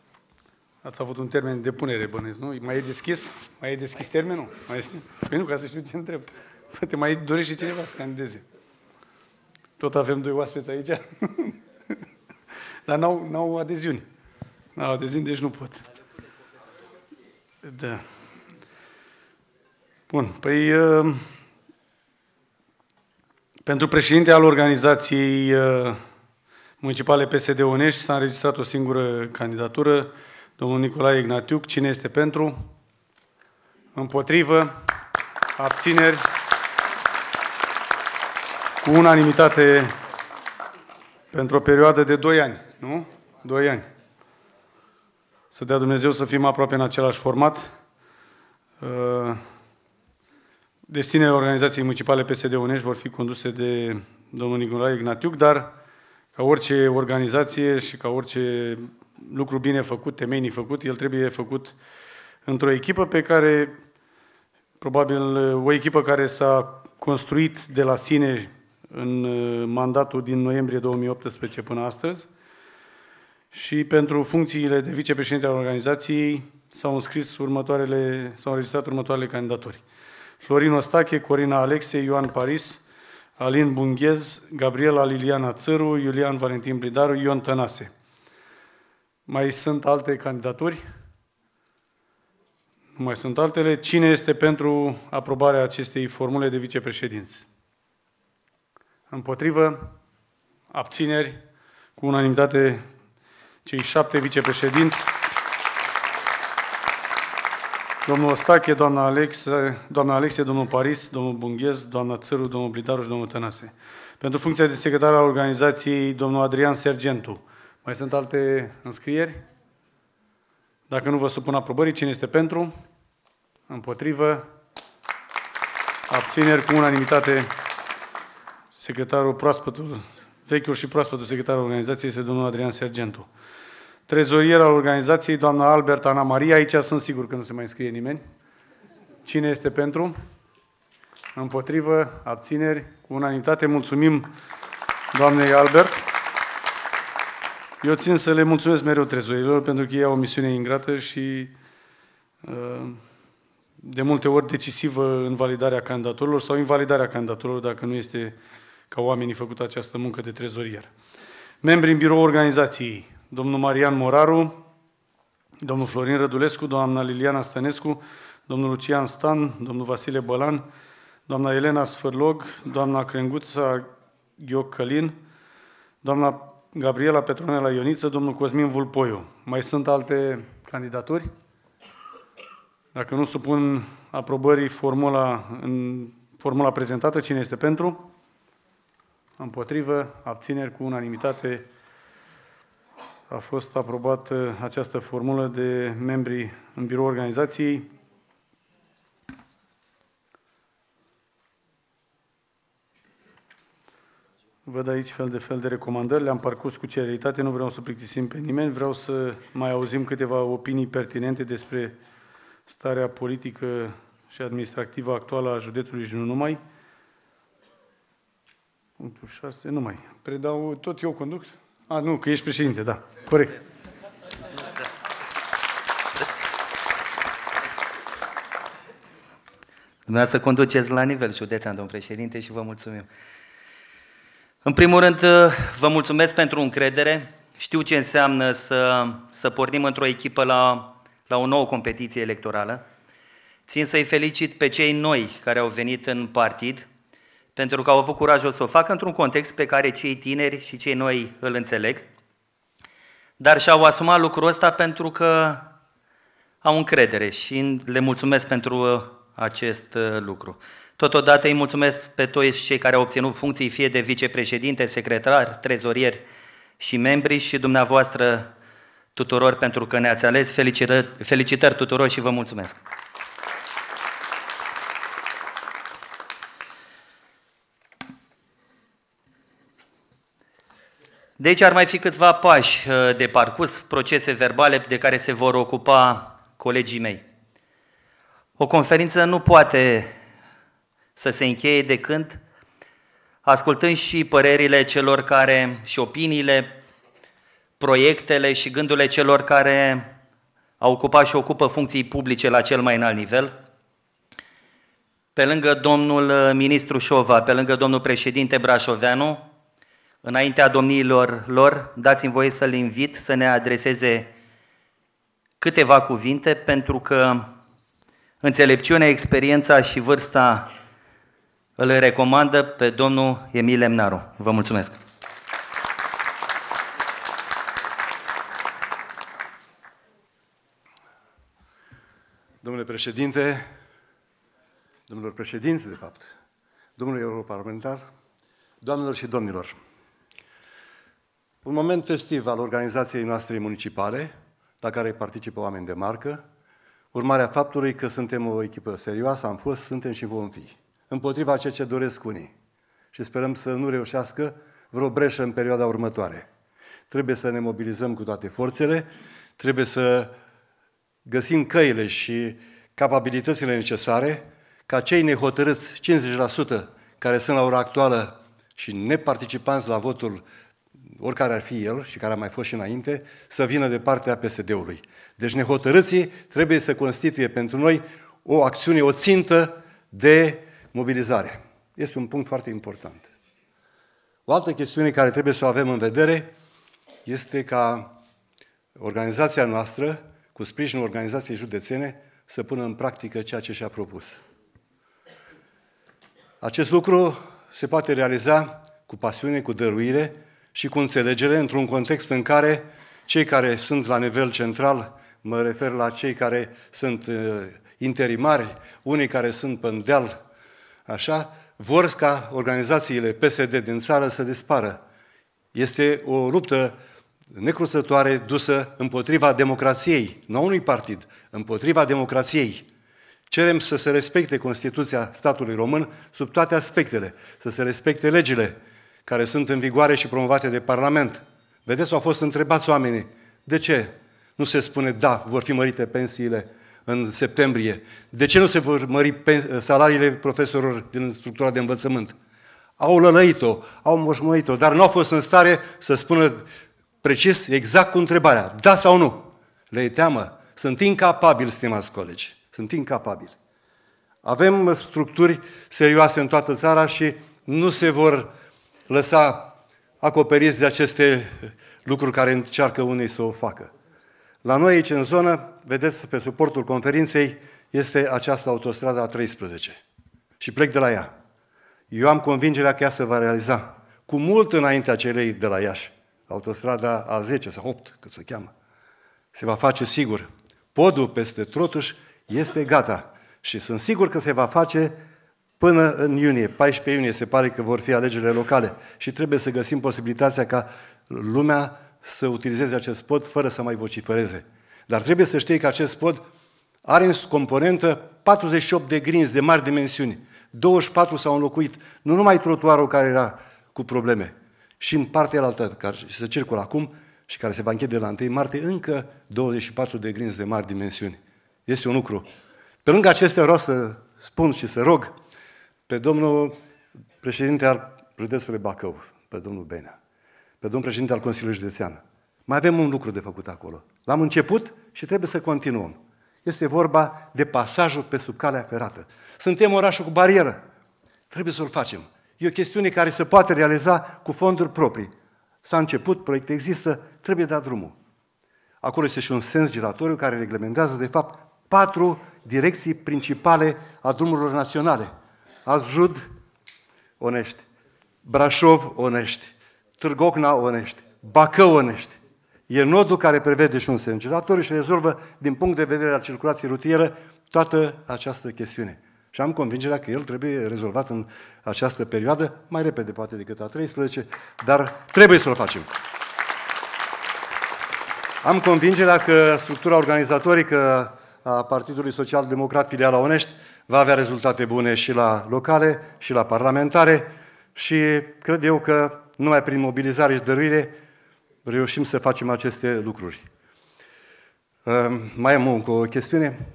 Ați avut un termen de punere, bănesc, nu? Mai e deschis? Mai e deschis termenul? Mai este? Păi nu, ca să știu ce întreb. Te mai dorește cineva să candideze? Tot avem doi oaspeți aici. *laughs* Dar n-au, n-au adeziuni. N-au adeziuni, deci nu pot. Da. Bun, păi... Uh, pentru președinte al organizației uh, municipale PSD Onești s-a înregistrat o singură candidatură, domnul Nicolae Ignatiuc. Cine este pentru? Împotrivă? Abțineri? Cu unanimitate pentru o perioadă de 2 ani, nu? 2 ani. Să dea Dumnezeu să fim aproape în același format. Destinele organizației municipale PSD Onești vor fi conduse de domnul Nicolae Ignatiuc, dar ca orice organizație și ca orice lucru bine făcut, temenii făcut, el trebuie făcut într-o echipă pe care, probabil, o echipă care s-a construit de la sine în uh, mandatul din noiembrie 2018 până astăzi și pentru funcțiile de vicepreședinte al organizației s-au înscris următoarele, s-au înregistrat următoarele candidaturi. Florin Ostache, Corina Alexe, Ioan Paris, Alin Bunghez, Gabriela Liliana Țăru, Iulian Valentin Blidaru, Ion Tănase. Mai sunt alte candidaturi? Nu mai sunt altele. Cine este pentru aprobarea acestei formule de vicepreședinți? Împotrivă? Abțineri? Cu unanimitate cei șapte vicepreședinți. Domnul Ostache, doamna Alexe, doamna Alexe, domnul Paris, domnul Bunghez, doamna Țăru, domnul Blidaru și domnul Tănase. Pentru funcția de secretar al organizației, domnul Adrian Sergentu. Mai sunt alte înscrieri? Dacă nu vă supun aprobării, cine este pentru? Împotrivă? Abțineri cu unanimitate. Secretarul proaspătul, vechiul și proaspătul secretar al organizației este domnul Adrian Sergentu trezorier al organizației, doamna Albert Ana Maria. Aici sunt sigur că nu se mai înscrie nimeni. Cine este pentru? Împotrivă? Abțineri? Cu unanimitate. Mulțumim doamnei Albert. Eu țin să le mulțumesc mereu trezorilor pentru că ei au o misiune ingrată și uh, de multe ori decisivă în validarea candidaturilor sau invalidarea candidaturilor dacă nu este ca oamenii făcut această muncă de trezorier. Membrii în birou organizației, domnul Marian Moraru, domnul Florin Rădulescu, doamna Liliana Stănescu, domnul Lucian Stan, domnul Vasile Bălan, doamna Elena Sfârlog, doamna Crenguța Ghiocălin, doamna Gabriela Petronela Ioniță, domnul Cosmin Vulpoiu. Mai sunt alte candidaturi? Dacă nu supun aprobării formula, în formula prezentată, cine este pentru? Împotrivă, abțineri cu unanimitate a fost aprobată această formulă de membrii în birou organizației. Văd aici fel de fel de recomandări, le-am parcurs cu celeritate, nu vreau să plictisim pe nimeni, vreau să mai auzim câteva opinii pertinente despre starea politică și administrativă actuală a județului și nu numai. Punctul 6, numai. Predau, tot eu conduc? A, nu, că ești președinte, da. Corect. Dumneavoastră conduceți la nivel județean, domn președinte, și vă mulțumim. În primul rând, uh, vă mulțumesc pentru încredere. Știu ce înseamnă să, să pornim într-o echipă la, la o nouă competiție electorală. Țin să-i felicit pe cei noi care au venit în partid pentru că au avut curajul să o facă într-un context pe care cei tineri și cei noi îl înțeleg, dar și-au asumat lucrul ăsta pentru că au încredere și le mulțumesc pentru uh, acest uh, lucru. Totodată îi mulțumesc pe toți cei care au obținut funcții fie de vicepreședinte, secretar, trezorier și membri și dumneavoastră tuturor pentru că ne-ați ales. Felicitări, tuturor și vă mulțumesc! Deci ar mai fi câțiva pași uh, de parcurs, procese verbale de care se vor ocupa colegii mei. O conferință nu poate să se încheie decât ascultând și părerile celor care, și opiniile, proiectele și gândurile celor care au ocupat și ocupă funcții publice la cel mai înalt nivel, pe lângă domnul uh, ministru Șova, pe lângă domnul președinte Brașoveanu, înaintea domniilor lor, dați-mi voie să-l invit să ne adreseze câteva cuvinte, pentru că înțelepciunea, experiența și vârsta îl recomandă pe domnul Emil Lemnaru. Vă mulțumesc! Domnule președinte, domnilor președinți, de fapt, domnule europarlamentar, doamnelor și domnilor, un moment festiv al organizației noastre municipale, la care participă oameni de marcă, urmarea faptului că suntem o echipă serioasă, am fost, suntem și vom fi. Împotriva ceea ce doresc unii. Și sperăm să nu reușească vreo breșă în perioada următoare. Trebuie să ne mobilizăm cu toate forțele, trebuie să găsim căile și capabilitățile necesare ca cei nehotărâți, 50% care sunt la ora actuală și neparticipanți la votul oricare ar fi el și care a mai fost și înainte, să vină de partea PSD-ului. Deci nehotărâții trebuie să constituie pentru noi o acțiune, o țintă de mobilizare. Este un punct foarte important. O altă chestiune care trebuie să o avem în vedere este ca organizația noastră, cu sprijinul organizației județene, să pună în practică ceea ce și-a propus. Acest lucru se poate realiza cu pasiune, cu dăruire, și cu înțelegere într-un context în care cei care sunt la nivel central, mă refer la cei care sunt uh, interimari, unii care sunt deal, așa, vor ca organizațiile PSD din țară să dispară. Este o luptă necruțătoare dusă împotriva democrației, nu a unui partid, împotriva democrației. Cerem să se respecte Constituția statului român sub toate aspectele, să se respecte legile, care sunt în vigoare și promovate de Parlament. Vedeți, au fost întrebați oamenii, de ce nu se spune, da, vor fi mărite pensiile în septembrie? De ce nu se vor mări salariile profesorilor din structura de învățământ? Au lălăit-o, au moșmăit-o, dar nu au fost în stare să spună precis, exact cu întrebarea, da sau nu. Le teamă, sunt incapabili, stimați colegi, sunt incapabili. Avem structuri serioase în toată țara și nu se vor lăsa acoperiți de aceste lucruri care încearcă unii să o facă. La noi aici în zonă, vedeți pe suportul conferinței, este această autostradă a 13. Și plec de la ea. Eu am convingerea că ea se va realiza cu mult înaintea celei de la Iași. Autostrada a 10 sau 8, cât se cheamă. Se va face sigur. Podul peste Trotuș este gata și sunt sigur că se va face Până în iunie, 14 iunie, se pare că vor fi alegerile locale și trebuie să găsim posibilitatea ca lumea să utilizeze acest pod fără să mai vocifereze. Dar trebuie să știi că acest pod are în componentă 48 de grinzi de mari dimensiuni. 24 s-au înlocuit. Nu numai trotuarul care era cu probleme, și în partea altă, care se circulă acum și care se va închide la 1 martie, încă 24 de grinzi de mari dimensiuni. Este un lucru. Pe lângă acestea vreau să spun și să rog pe domnul președinte al județului Bacău, pe domnul Benea, pe domnul președinte al Consiliului Județean. Mai avem un lucru de făcut acolo. L-am început și trebuie să continuăm. Este vorba de pasajul pe sub calea ferată. Suntem orașul cu barieră. Trebuie să-l facem. E o chestiune care se poate realiza cu fonduri proprii. S-a început, proiect există, trebuie dat drumul. Acolo este și un sens giratoriu care reglementează, de fapt, patru direcții principale a drumurilor naționale – Azud, Onești, Brașov, Onești, Târgocna, Onești, Bacău, Onești. E nodul care prevede și un sângeratorii și rezolvă din punct de vedere al circulației rutieră toată această chestiune. Și am convingerea că el trebuie rezolvat în această perioadă, mai repede poate decât a 13, dar trebuie să o facem. Am convingerea că structura organizatorică a Partidului Social Democrat Filiala Onești va avea rezultate bune și la locale, și la parlamentare și cred eu că numai prin mobilizare și dăruire reușim să facem aceste lucruri. Ehm, mai am încă o chestiune.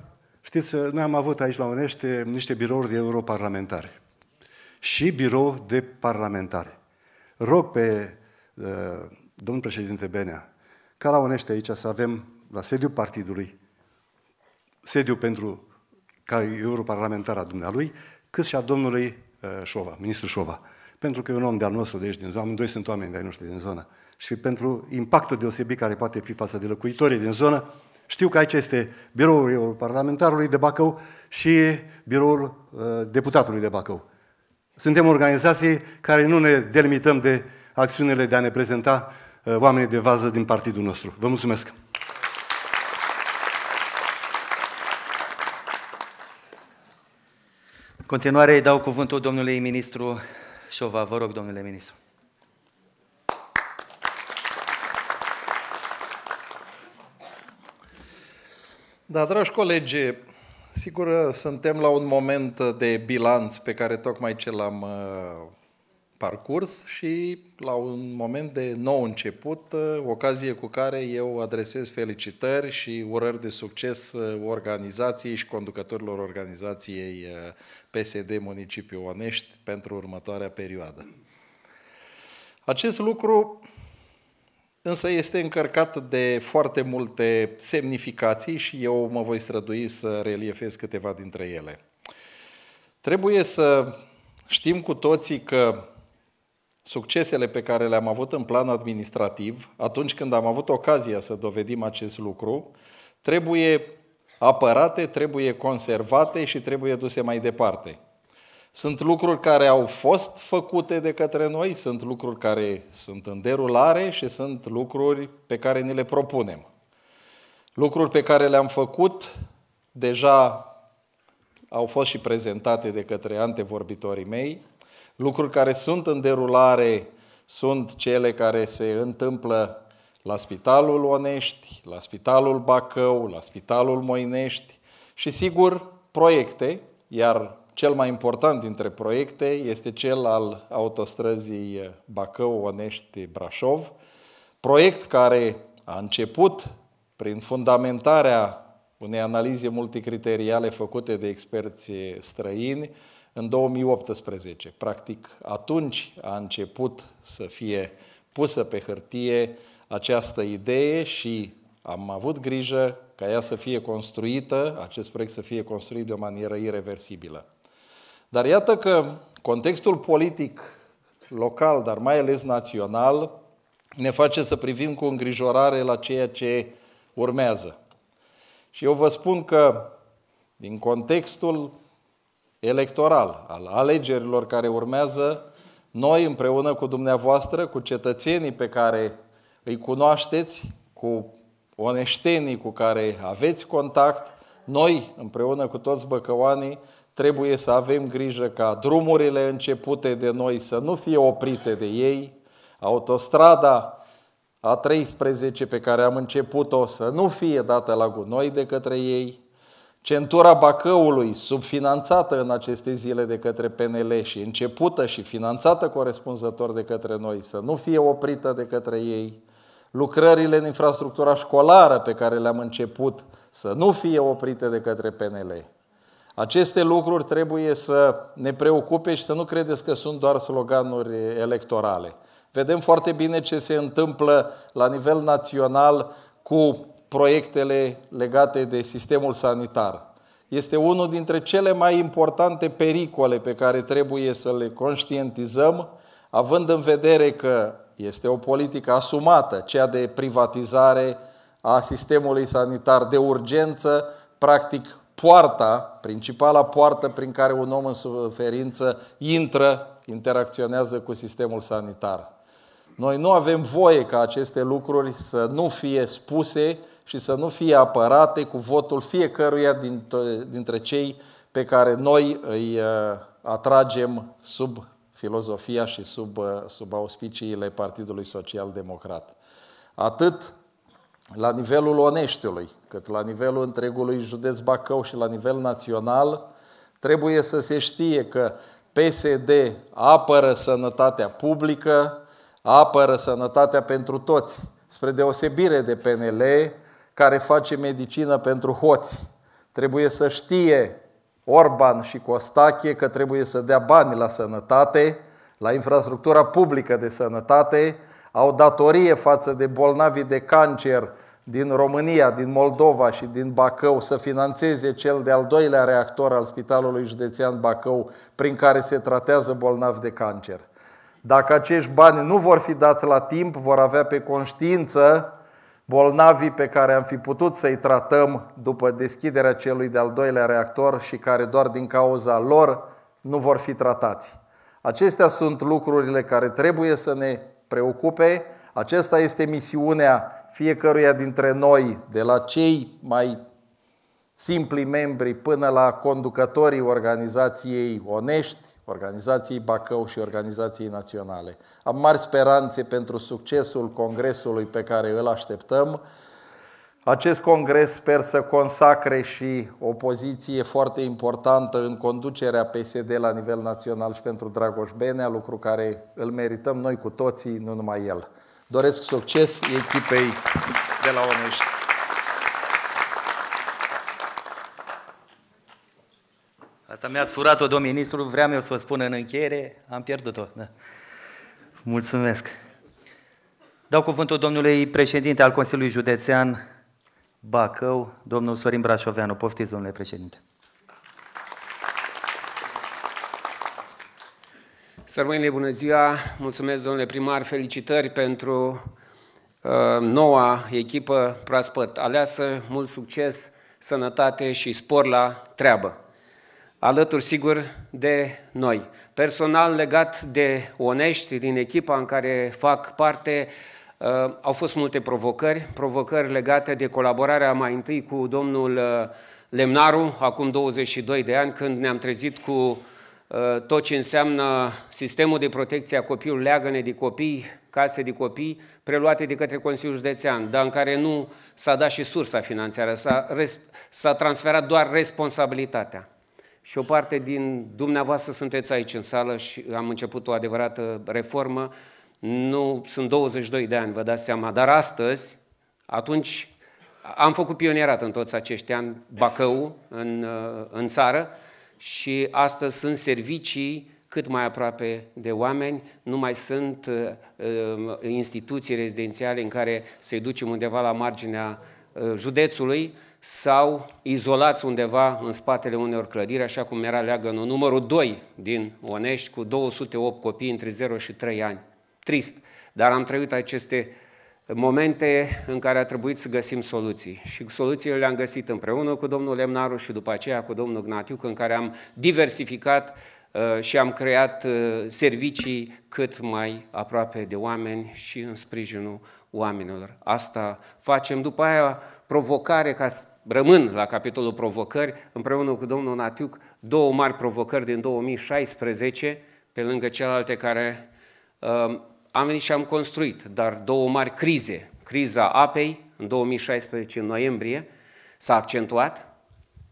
Știți, noi am avut aici la Unește niște birouri de europarlamentare și birou de parlamentare. Rog pe ehm, domnul președinte Benea ca la Unește aici să avem la sediu partidului, sediu pentru ca europarlamentar a dumnealui, cât și a domnului uh, Șova, ministru Șova. Pentru că e un om de-al nostru de aici din zonă, doi sunt oameni de-ai noștri din zonă. Și pentru impactul deosebit care poate fi față de locuitorii din zonă, știu că aici este biroul europarlamentarului de Bacău și biroul uh, deputatului de Bacău. Suntem organizații care nu ne delimităm de acțiunile de a ne prezenta uh, oamenii de vază din partidul nostru. Vă mulțumesc! continuare îi dau cuvântul domnului ministru Șova. Vă rog, domnule ministru. Da, dragi colegi, sigur suntem la un moment de bilanț pe care tocmai ce l-am uh, parcurs și la un moment de nou început, uh, ocazie cu care eu adresez felicitări și urări de succes uh, organizației și conducătorilor organizației uh, PSD Municipiul Onești pentru următoarea perioadă. Acest lucru însă este încărcat de foarte multe semnificații și eu mă voi strădui să reliefez câteva dintre ele. Trebuie să știm cu toții că succesele pe care le-am avut în plan administrativ, atunci când am avut ocazia să dovedim acest lucru, trebuie apărate, trebuie conservate și trebuie duse mai departe. Sunt lucruri care au fost făcute de către noi, sunt lucruri care sunt în derulare și sunt lucruri pe care ni le propunem. Lucruri pe care le-am făcut deja au fost și prezentate de către antevorbitorii mei, Lucruri care sunt în derulare sunt cele care se întâmplă la Spitalul Onești, la Spitalul Bacău, la Spitalul Moinești și, sigur, proiecte, iar cel mai important dintre proiecte este cel al autostrăzii Bacău-Onești-Brașov, proiect care a început prin fundamentarea unei analize multicriteriale făcute de experți străini, în 2018. Practic, atunci a început să fie pusă pe hârtie această idee și am avut grijă ca ea să fie construită, acest proiect să fie construit de o manieră irreversibilă. Dar iată că contextul politic local, dar mai ales național, ne face să privim cu îngrijorare la ceea ce urmează. Și eu vă spun că din contextul electoral, al alegerilor care urmează, noi împreună cu dumneavoastră, cu cetățenii pe care îi cunoașteți, cu oneștenii cu care aveți contact, noi împreună cu toți băcăoanii trebuie să avem grijă ca drumurile începute de noi să nu fie oprite de ei, autostrada a 13 pe care am început-o să nu fie dată la gunoi de către ei, Centura Bacăului, subfinanțată în aceste zile de către PNL și începută și finanțată corespunzător de către noi, să nu fie oprită de către ei, lucrările în infrastructura școlară pe care le-am început să nu fie oprite de către PNL. Aceste lucruri trebuie să ne preocupe și să nu credeți că sunt doar sloganuri electorale. Vedem foarte bine ce se întâmplă la nivel național cu proiectele legate de sistemul sanitar. Este unul dintre cele mai importante pericole pe care trebuie să le conștientizăm, având în vedere că este o politică asumată, cea de privatizare a sistemului sanitar de urgență, practic poarta, principala poartă prin care un om în suferință intră, interacționează cu sistemul sanitar. Noi nu avem voie ca aceste lucruri să nu fie spuse, și să nu fie apărate cu votul fiecăruia dintre cei pe care noi îi uh, atragem sub filozofia și sub, uh, sub auspiciile Partidului Social Democrat. Atât la nivelul Oneștiului, cât la nivelul întregului județ Bacău și la nivel național, trebuie să se știe că PSD apără sănătatea publică, apără sănătatea pentru toți, spre deosebire de PNL, care face medicină pentru hoți. Trebuie să știe Orban și Costache că trebuie să dea bani la sănătate, la infrastructura publică de sănătate, au datorie față de bolnavi de cancer din România, din Moldova și din Bacău să financeze cel de-al doilea reactor al Spitalului Județean Bacău prin care se tratează bolnavi de cancer. Dacă acești bani nu vor fi dați la timp, vor avea pe conștiință bolnavii pe care am fi putut să-i tratăm după deschiderea celui de-al doilea reactor și care doar din cauza lor nu vor fi tratați. Acestea sunt lucrurile care trebuie să ne preocupe. Acesta este misiunea fiecăruia dintre noi, de la cei mai simpli membri până la conducătorii organizației onești, organizației Bacău și organizației naționale. Am mari speranțe pentru succesul congresului pe care îl așteptăm. Acest congres sper să consacre și o poziție foarte importantă în conducerea PSD la nivel național și pentru Dragoș Benea, lucru care îl merităm noi cu toții, nu numai el. Doresc succes echipei de la Onești. Asta mi-ați furat-o, domn ministru, vreau eu să vă spun în încheiere, am pierdut-o. Da. Mulțumesc. Dau cuvântul domnului președinte al Consiliului Județean Bacău, domnul Sorin Brașoveanu. Poftiți, domnule președinte. Sărmâinile, bună ziua! Mulțumesc, domnule primar, felicitări pentru uh, noua echipă proaspăt aleasă, mult succes, sănătate și spor la treabă! alături, sigur, de noi. Personal legat de onești, din echipa în care fac parte, uh, au fost multe provocări, provocări legate de colaborarea mai întâi cu domnul uh, Lemnaru, acum 22 de ani, când ne-am trezit cu uh, tot ce înseamnă sistemul de protecție a copiilor, leagăne de copii, case de copii, preluate de către Consiliul Județean, dar în care nu s-a dat și sursa financiară, s-a, s-a transferat doar responsabilitatea și o parte din dumneavoastră sunteți aici în sală și am început o adevărată reformă. Nu sunt 22 de ani, vă dați seama, dar astăzi, atunci am făcut pionierat în toți acești ani Bacău, în, uh, în țară, și astăzi sunt servicii cât mai aproape de oameni, nu mai sunt uh, uh instituții rezidențiale în care să-i ducem undeva la marginea uh, județului, sau izolați undeva în spatele unor clădiri, așa cum era leagănul numărul 2 din Onești, cu 208 copii între 0 și 3 ani. Trist, dar am trăit aceste momente în care a trebuit să găsim soluții. Și soluțiile le-am găsit împreună cu domnul Lemnaru și după aceea cu domnul Gnatiuc, în care am diversificat uh, și am creat uh, servicii cât mai aproape de oameni și în sprijinul oamenilor. Asta facem. După aia, provocare, ca rămân la capitolul provocări, împreună cu domnul Natiuc, două mari provocări din 2016, pe lângă celelalte care uh, am venit și am construit, dar două mari crize. Criza apei, în 2016, în noiembrie, s-a accentuat.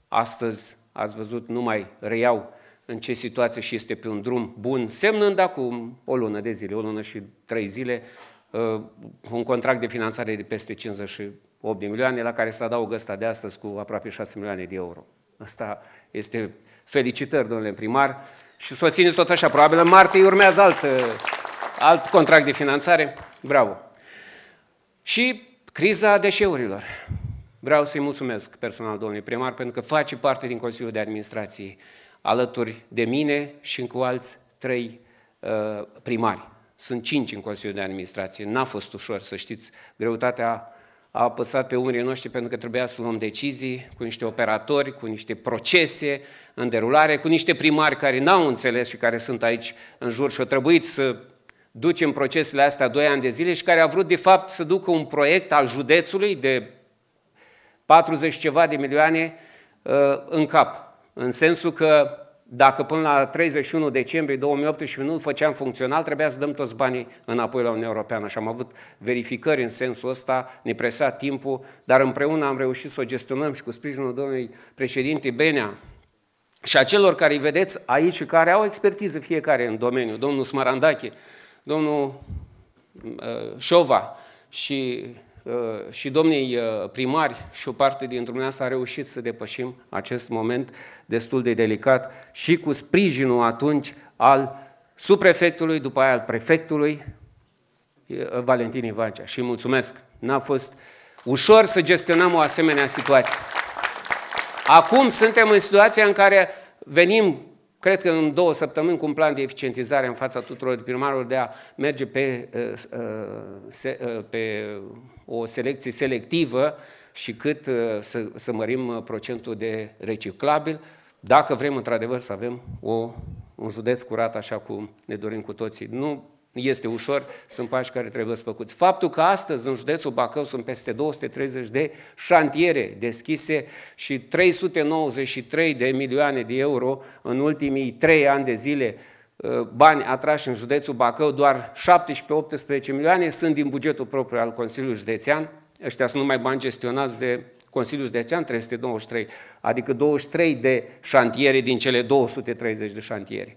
Astăzi, ați văzut, nu mai reiau în ce situație și este pe un drum bun, semnând acum o lună de zile, o lună și trei zile, Uh, un contract de finanțare de peste 58 de milioane, la care se adaugă ăsta de astăzi cu aproape 6 milioane de euro. Asta este felicitări, domnule primar, și să o țineți tot așa. Probabil în martie urmează alt, uh, alt contract de finanțare. Bravo! Și criza deșeurilor. Vreau să-i mulțumesc personal domnului primar pentru că face parte din Consiliul de Administrație alături de mine și cu alți trei uh, primari. Sunt cinci în Consiliul de Administrație. N-a fost ușor, să știți. Greutatea a apăsat pe umerii noștri pentru că trebuia să luăm decizii cu niște operatori, cu niște procese în derulare, cu niște primari care n-au înțeles și care sunt aici în jur și au trebuit să ducem procesele astea doi ani de zile și care a vrut de fapt să ducă un proiect al județului de 40 ceva de milioane uh, în cap. În sensul că dacă până la 31 decembrie 2018 nu făceam funcțional, trebuia să dăm toți banii înapoi la Uniunea Europeană și am avut verificări în sensul ăsta, ne presa timpul, dar împreună am reușit să o gestionăm și cu sprijinul domnului președinte Benea, și a celor care îi vedeți aici, care au expertiză fiecare în domeniu, domnul Smarandache, domnul uh, Șova și Uh, și domnii uh, primari și o parte din dumneavoastră a reușit să depășim acest moment destul de delicat și cu sprijinul atunci al suprefectului, după aia al prefectului, uh, Valentin Ivancea. Și mulțumesc! N-a fost ușor să gestionăm o asemenea situație. Acum suntem în situația în care venim Cred că în două săptămâni, cu un plan de eficientizare în fața tuturor primarilor, de a merge pe, uh, uh, uh, pe o selecție selectivă și cât să, să mărim procentul de reciclabil, dacă vrem într-adevăr să avem o, un județ curat așa cum ne dorim cu toții. Nu este ușor, sunt pași care trebuie să făcuți. Faptul că astăzi în județul Bacău sunt peste 230 de șantiere deschise și 393 de milioane de euro în ultimii 3 ani de zile ă, bani atrași în județul Bacău, doar 17-18 milioane sunt din bugetul propriu al Consiliului Județean, ăștia sunt numai bani gestionați de Consiliul Județean, 323, adică 23 de șantiere din cele 230 de șantiere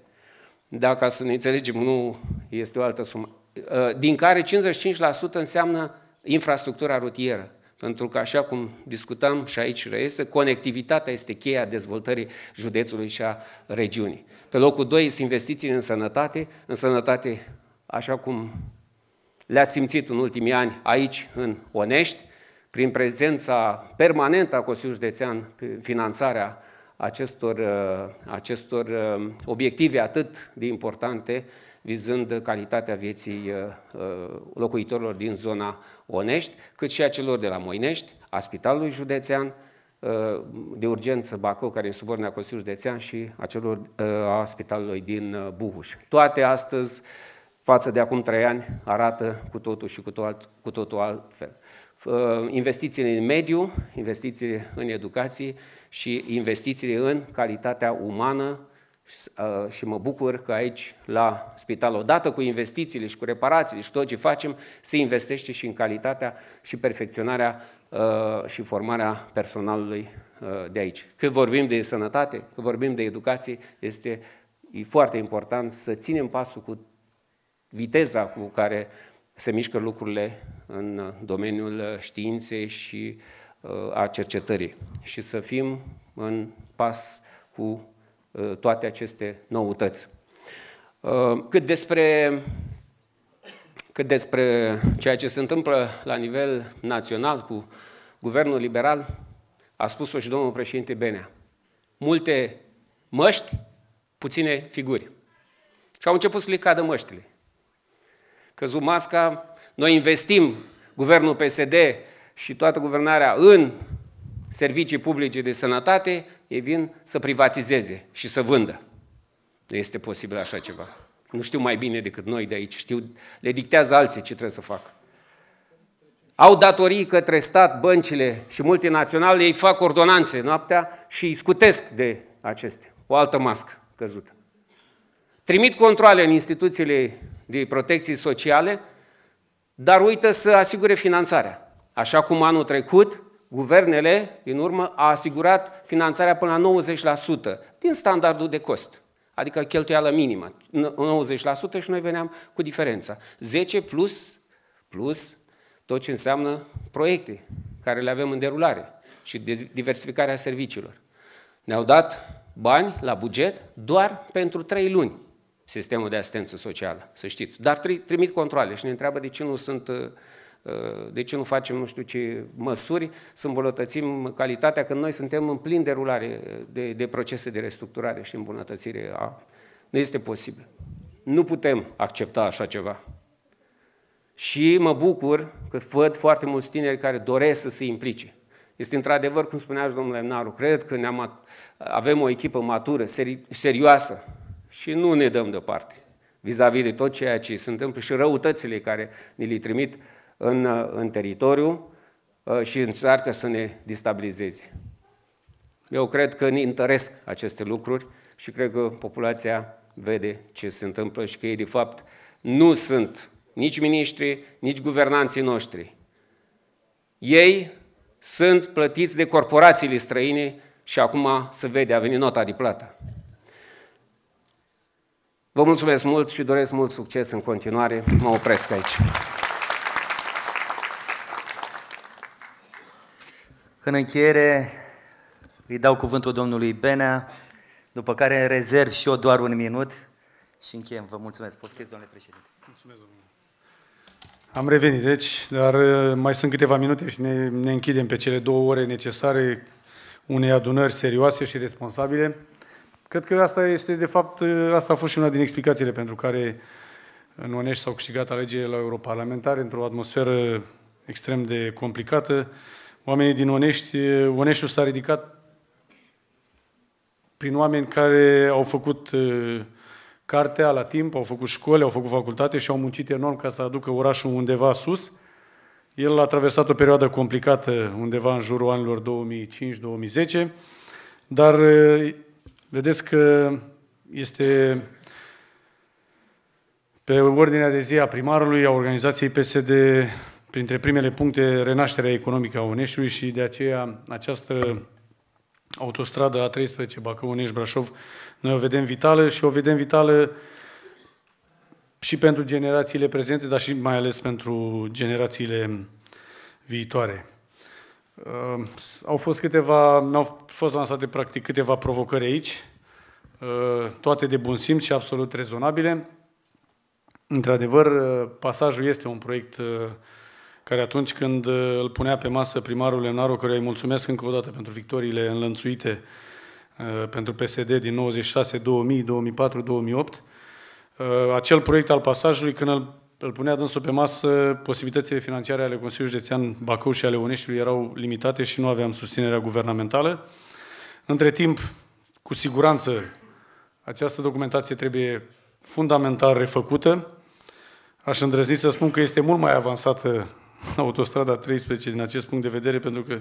da, ca să ne înțelegem, nu este o altă sumă, ă, din care 55% înseamnă infrastructura rutieră. Pentru că, așa cum discutam și aici reiese, conectivitatea este cheia dezvoltării județului și a regiunii. Pe locul 2 sunt investiții în sănătate, în sănătate, așa cum le-ați simțit în ultimii ani aici, în Onești, prin prezența permanentă a Consiliului Județean, finanțarea acestor, uh, acestor uh, obiective atât de importante vizând calitatea vieții uh, locuitorilor din zona Onești, cât și a celor de la Moinești, a Spitalului Județean, de urgență Bacău, care e subordinea Consiliului Județean și a celor a Spitalului din Buhuș. Toate astăzi, față de acum trei ani, arată cu totul și cu totul, alt, cu totul altfel. Investiții în mediu, investiții în educație, și investițiile în calitatea umană uh, și mă bucur că aici, la spital, odată cu investițiile și cu reparațiile și tot ce facem, se investește și în calitatea și perfecționarea uh, și formarea personalului uh, de aici. Când vorbim de sănătate, când vorbim de educație, este e foarte important să ținem pasul cu viteza cu care se mișcă lucrurile în domeniul științei și uh, a cercetării și să fim în pas cu uh, toate aceste noutăți. Uh, cât despre, cât despre ceea ce se întâmplă la nivel național cu guvernul liberal, a spus-o și domnul președinte Benea. Multe măști, puține figuri. Și au început să le cadă măștile. Căzu masca, noi investim, guvernul PSD și toată guvernarea în servicii publice de sănătate, ei vin să privatizeze și să vândă. Nu este posibil așa ceva. Nu știu mai bine decât noi de aici, știu, le dictează alții ce trebuie să facă. Au datorii către stat, băncile și multinaționale, ei fac ordonanțe noaptea și îi scutesc de aceste. O altă mască căzută. Trimit controle în instituțiile de protecție sociale, dar uită să asigure finanțarea. Așa cum anul trecut, guvernele, din urmă, a asigurat finanțarea până la 90% din standardul de cost, adică cheltuială minimă, 90% și noi veneam cu diferența. 10 plus, plus tot ce înseamnă proiecte care le avem în derulare și diversificarea serviciilor. Ne-au dat bani la buget doar pentru 3 luni sistemul de asistență socială, să știți. Dar trimit controle și ne întreabă de ce nu sunt uh, Eh, de ce nu facem nu știu ce măsuri să îmbunătățim calitatea când noi suntem în plin derulare de, de procese de restructurare și îmbunătățire a... Nu este posibil. Nu putem accepta așa ceva. Și mă bucur că văd foarte mulți tineri care doresc să se implice. Este într-adevăr, cum spunea și domnul Lemnaru, cred că ne-am, avem o echipă matură, seri, serioasă și nu ne dăm deoparte vis-a-vis de tot ceea ce se întâmplă și răutățile care ne le trimit uh, în, uh, în teritoriu uh, și încearcă să ne destabilizeze. Eu cred că ne întăresc aceste lucruri și cred că populația vede ce se întâmplă și că ei, de fapt, nu sunt nici miniștri, nici guvernanții noștri. Ei sunt plătiți de corporațiile străine și acum se vede, a venit nota de plată. Vă mulțumesc mult și doresc mult succes în continuare. Mă opresc aici. În încheiere, îi dau cuvântul Domnului Benea, după care rezerv și eu doar un minut și încheiem. Vă mulțumesc. Poftiți, domnule președinte. Mulțumesc, domnule. Am revenit, deci, dar uh, mai sunt câteva minute și ne, ne închidem pe cele două ore necesare unei adunări serioase și responsabile. Cred că asta este, de fapt, uh, asta a fost și una din explicațiile pentru care în Onești s-au câștigat alegerile la europarlamentare într-o atmosferă extrem de complicată. Oamenii din Onești, Oneștiul s-a ridicat prin oameni care au făcut uh, cartea la timp, au făcut școli, au făcut facultate și au muncit enorm ca să aducă orașul undeva sus. El a traversat o perioadă complicată undeva în jurul anilor 2005-2010, dar uh, vedeți că este pe ordinea de zi a primarului, a organizației PSD printre primele puncte renașterea economică a Uneștiului și de aceea această autostradă A13 Bacău-Unești-Brașov noi o vedem vitală și o vedem vitală și pentru generațiile prezente, dar și mai ales pentru generațiile viitoare. Uh, au fost câteva, au fost lansate practic câteva provocări aici, uh, toate de bun simț și absolut rezonabile. Într-adevăr, uh, pasajul este un proiect uh, care atunci când uh, îl punea pe masă primarul Lemnaru, care îi mulțumesc încă o dată pentru victoriile înlănțuite uh, pentru PSD din 96, 2000, 2004, 2008, acel proiect al pasajului, când îl, îl punea dânsul pe masă, posibilitățile financiare ale Consiliului Județean Bacău și ale Oneștiului erau limitate și nu aveam susținerea guvernamentală. Între timp, cu siguranță, această documentație trebuie fundamental refăcută. Aș îndrăzni să spun că este mult mai avansată autostrada 13 din acest punct de vedere, pentru că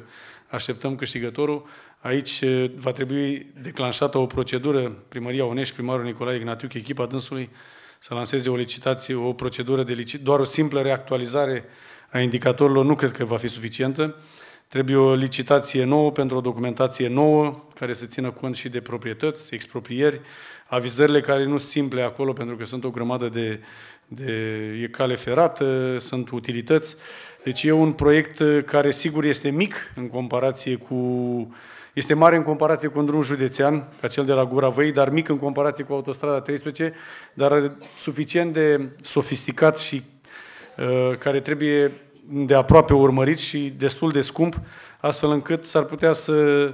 așteptăm câștigătorul. Aici eh, va trebui declanșată o procedură, Primăria Onești, primarul Nicolae Ignatiuc, echipa dânsului, să lanseze o licitație, o procedură de licit, doar o simplă reactualizare a indicatorilor nu cred că va fi suficientă. Trebuie o licitație nouă pentru o documentație nouă, care să țină cont și de proprietăți, expropieri, avizările care nu sunt simple acolo, pentru că sunt o grămadă de de, e cale ferată, sunt utilități. Deci e un proiect uh, care sigur este mic în comparație cu este mare în comparație cu un drum județean, ca cel de la Gura Văi, dar mic în comparație cu autostrada 13, dar suficient de sofisticat și uh, care trebuie de aproape urmărit și destul de scump, astfel încât s-ar putea să,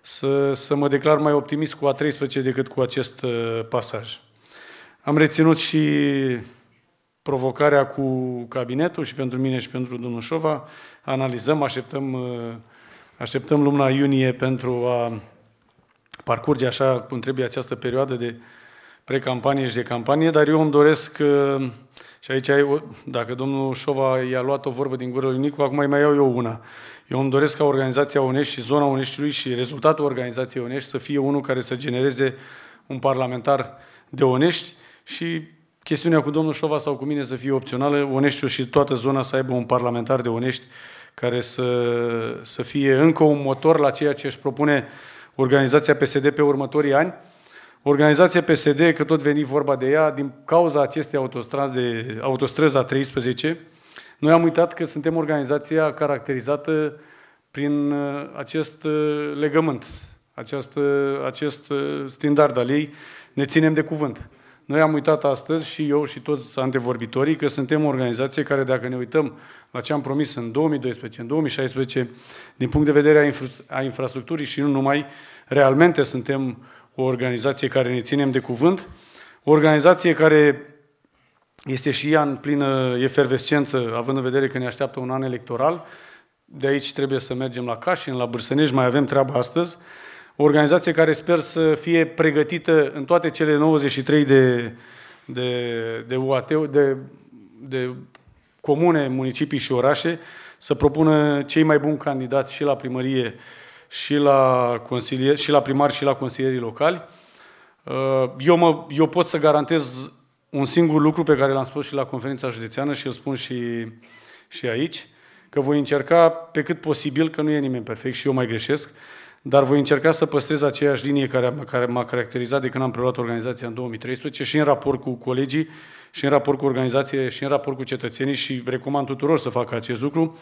să, să mă declar mai optimist cu A13 decât cu acest uh, pasaj. Am reținut și provocarea cu cabinetul și pentru mine și pentru Dunușova. Analizăm, așteptăm, uh, așteptăm luna iunie pentru a parcurge așa cum trebuie această perioadă de precampanie și de campanie, dar eu îmi doresc, uh, și aici, dacă domnul Șova i-a luat o vorbă din gură lui Nicu, acum mai iau eu una. Eu îmi doresc ca organizația Onești și zona Oneștiului și rezultatul organizației Onești să fie unul care să genereze un parlamentar de Onești și chestiunea cu domnul Șova sau cu mine să fie opțională, oneștiu și toată zona să aibă un parlamentar de Onești care să, să fie încă un motor la ceea ce își propune organizația PSD pe următorii ani. Organizația PSD, că tot veni vorba de ea, din cauza acestei autostrade, autostrăzi a 13, noi am uitat că suntem organizația caracterizată prin uh, acest uh, legământ, acest, acest uh, standard al ei, ne ținem de cuvânt. Noi am uitat astăzi și eu și toți antevorbitorii că suntem o organizație care, dacă ne uităm la ce am promis în 2012, în 2016, din punct de vedere a, infra- a infrastructurii și nu numai, realmente suntem o organizație care ne ținem de cuvânt, o organizație care este și ea în plină efervescență, având în vedere că ne așteaptă un an electoral. De aici trebuie să mergem la Cașin, la Bârsănești, mai avem treabă astăzi. O organizație care sper să fie pregătită în toate cele 93 de, de, de UAT, de, de comune, municipii și orașe, să propună cei mai buni candidați și la primărie, și la, consilier, și la primar, și la consilierii locali. Uh, eu, mă, eu pot să garantez un singur lucru pe care l-am spus și la conferința județeană și îl spun și, și aici, că voi încerca pe cât posibil, că nu e nimeni perfect și eu mai greșesc, dar voi încerca să păstrez aceeași linie care, care m-a caracterizat de când am preluat organizația în 2013 și în raport cu colegii, și în raport cu organizație, și în raport cu cetățenii și recomand tuturor să facă acest lucru,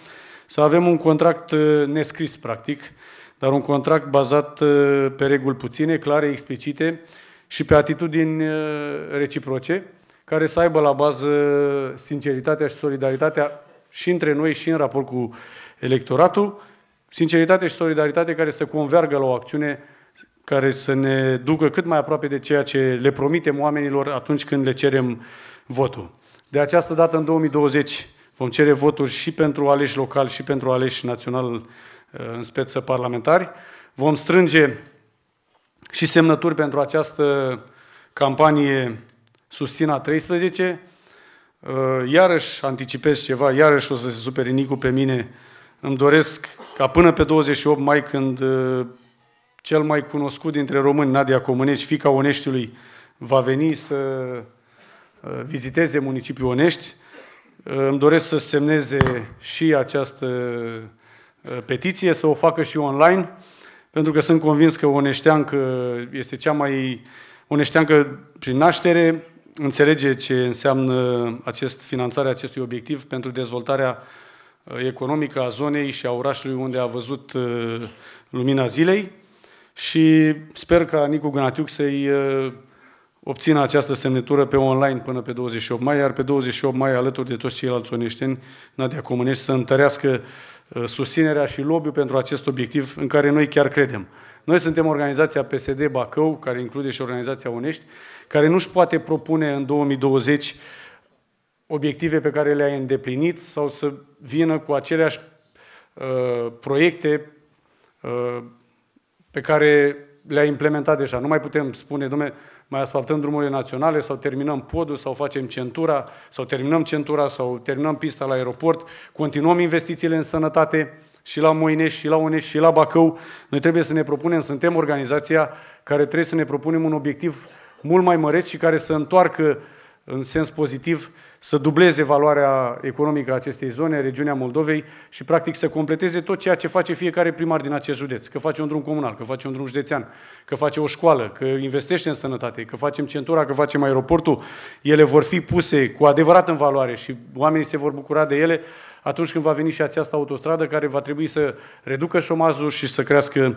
să avem un contract uh, nescris, practic, dar un contract bazat uh, pe reguli puține, clare, explicite și pe atitudini uh, reciproce, care să aibă la bază sinceritatea și solidaritatea și între noi și în raport cu electoratul, Sinceritate și solidaritate care să convergă la o acțiune care să ne ducă cât mai aproape de ceea ce le promitem oamenilor atunci când le cerem votul. De această dată, în 2020, vom cere voturi și pentru aleși locali și pentru aleși național uh, în speță parlamentari. Vom strânge și semnături pentru această campanie Susțina 13. Uh, iarăși anticipez ceva, iarăși o să se supere Nicu pe mine îmi doresc ca până pe 28 mai, când uh, cel mai cunoscut dintre români, Nadia Comănești, fica Oneștiului, va veni să uh, viziteze municipiul Onești, uh, îmi doresc să semneze și această petiție, să o facă și online, pentru că sunt convins că oneșteancă este cea mai... Oneșteancă prin naștere înțelege ce înseamnă acest, finanțarea acestui obiectiv pentru dezvoltarea Uh, economică a zonei și a orașului unde a văzut uh, lumina zilei și sper ca Nicu Gănatiuc să-i uh, obțină această semnătură pe online până pe 28 mai, iar pe 28 mai, alături de toți ceilalți oneșteni, Nadia Comunești, să întărească susținerea și lobby pentru acest obiectiv în care noi chiar credem. Noi suntem organizația PSD Bacău, care include și organizația Onești, care nu-și poate propune în 2020 obiective pe care le-a îndeplinit sau să vină cu aceleași uh, proiecte uh, pe care le-a implementat deja. Nu mai putem spune, domne, mai asfaltăm drumurile naționale sau terminăm podul sau facem centura sau terminăm centura sau terminăm pista la aeroport, continuăm investițiile în sănătate și la Moinești, și la Onești, și la Bacău. Noi trebuie să ne propunem, suntem organizația care trebuie să ne propunem un obiectiv mult mai măreț și care să întoarcă în sens pozitiv uh, să dubleze valoarea economică a acestei zone, regiunea Moldovei și practic să completeze tot ceea ce face fiecare primar din acest județ. Că face un drum comunal, că face un drum județean, că face o școală, că investește în sănătate, că facem centura, că facem aeroportul. Ele vor fi puse cu adevărat în valoare și oamenii se vor bucura de ele atunci când va veni și această autostradă care va trebui să reducă șomazul și să crească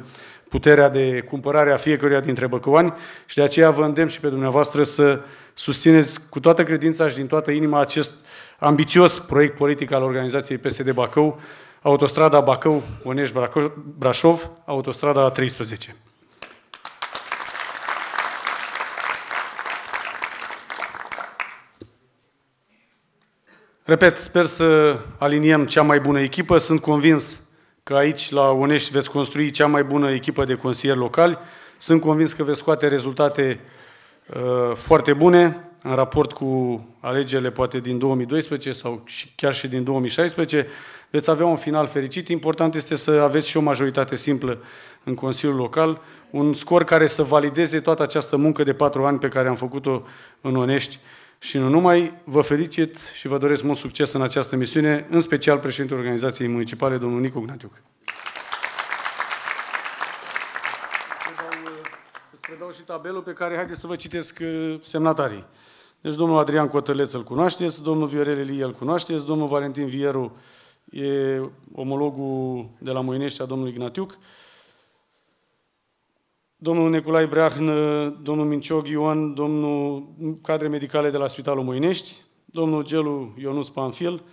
puterea de cumpărare a fiecăruia dintre băcăoani și de aceea vă îndemn și pe dumneavoastră să susțineți cu toată credința și din toată inima acest ambițios proiect politic al organizației PSD Bacău, autostrada Bacău-Onești-Brașov, autostrada 13. Repet, sper să aliniem cea mai bună echipă. Sunt convins că aici, la Onești, veți construi cea mai bună echipă de consilieri locali. Sunt convins că veți scoate rezultate Uh, foarte bune în raport cu alegerile poate din 2012 sau chiar și din 2016. Veți avea un final fericit. Important este să aveți și o majoritate simplă în Consiliul Local, un scor care să valideze toată această muncă de patru ani pe care am făcut-o în Onești și nu numai. Vă felicit și vă doresc mult succes în această misiune, în special președintele Organizației Municipale, domnul Nicu Gnatiuc. și tabelul pe care haideți să vă citesc uh, semnatarii. Deci domnul Adrian Cotăleț îl cunoașteți, domnul Viorel Eli îl cunoașteți, domnul Valentin Vieru e omologul de la Moinești a domnului Ignatiuc, domnul Neculai Breahn, domnul Mincioc Ioan, domnul cadre medicale de la Spitalul Moinești, domnul Gelu Ionus Panfil,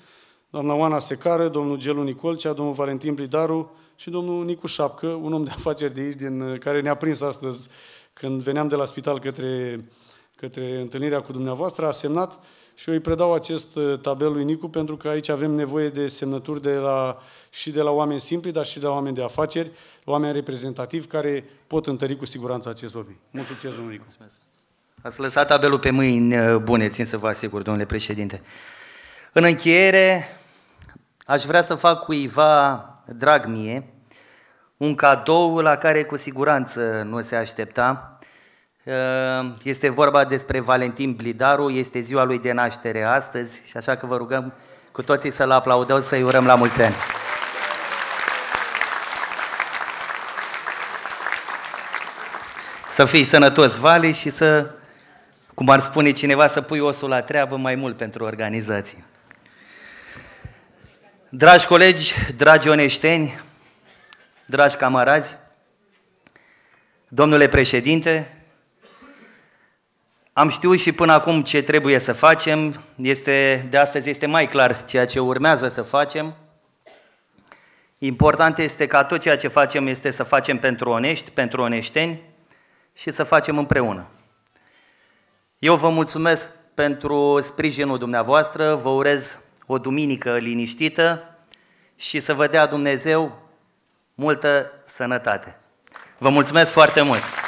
doamna Oana Secară, domnul Gelu Nicolcea, domnul Valentin Blidaru și domnul Nicu Șapcă, un om de afaceri de aici din, uh, care ne-a prins astăzi când veneam de la spital către, către întâlnirea cu dumneavoastră, a semnat și eu îi predau acest uh, tabel lui Nicu pentru că aici avem nevoie de semnături de la, și de la oameni simpli, dar și de la oameni de afaceri, oameni reprezentativi care pot întări cu siguranță acest lobby. Mult succes, domnul Nicu! Mulțumesc. Ați lăsat tabelul pe mâini uh, bune, țin să vă asigur, domnule președinte. În încheiere, aș vrea să fac cuiva drag mie, un cadou la care cu siguranță nu se aștepta. Ă, este vorba despre Valentin Blidaru, este ziua lui de naștere astăzi și așa că vă rugăm cu toții să-l aplaudăm, să-i urăm la mulți ani. Să fii sănătos, Vali, și să, cum ar spune cineva, să pui osul la treabă mai mult pentru organizație. Dragi colegi, dragi oneșteni, dragi camarazi, domnule președinte, am știut și până acum ce trebuie să facem, este, de astăzi este mai clar ceea ce urmează să facem. Important este ca tot ceea ce facem este să facem pentru onești, pentru oneșteni și să facem împreună. Eu vă mulțumesc pentru sprijinul dumneavoastră, vă urez o duminică liniștită și să vă dea Dumnezeu multă sănătate. Vă mulțumesc foarte mult!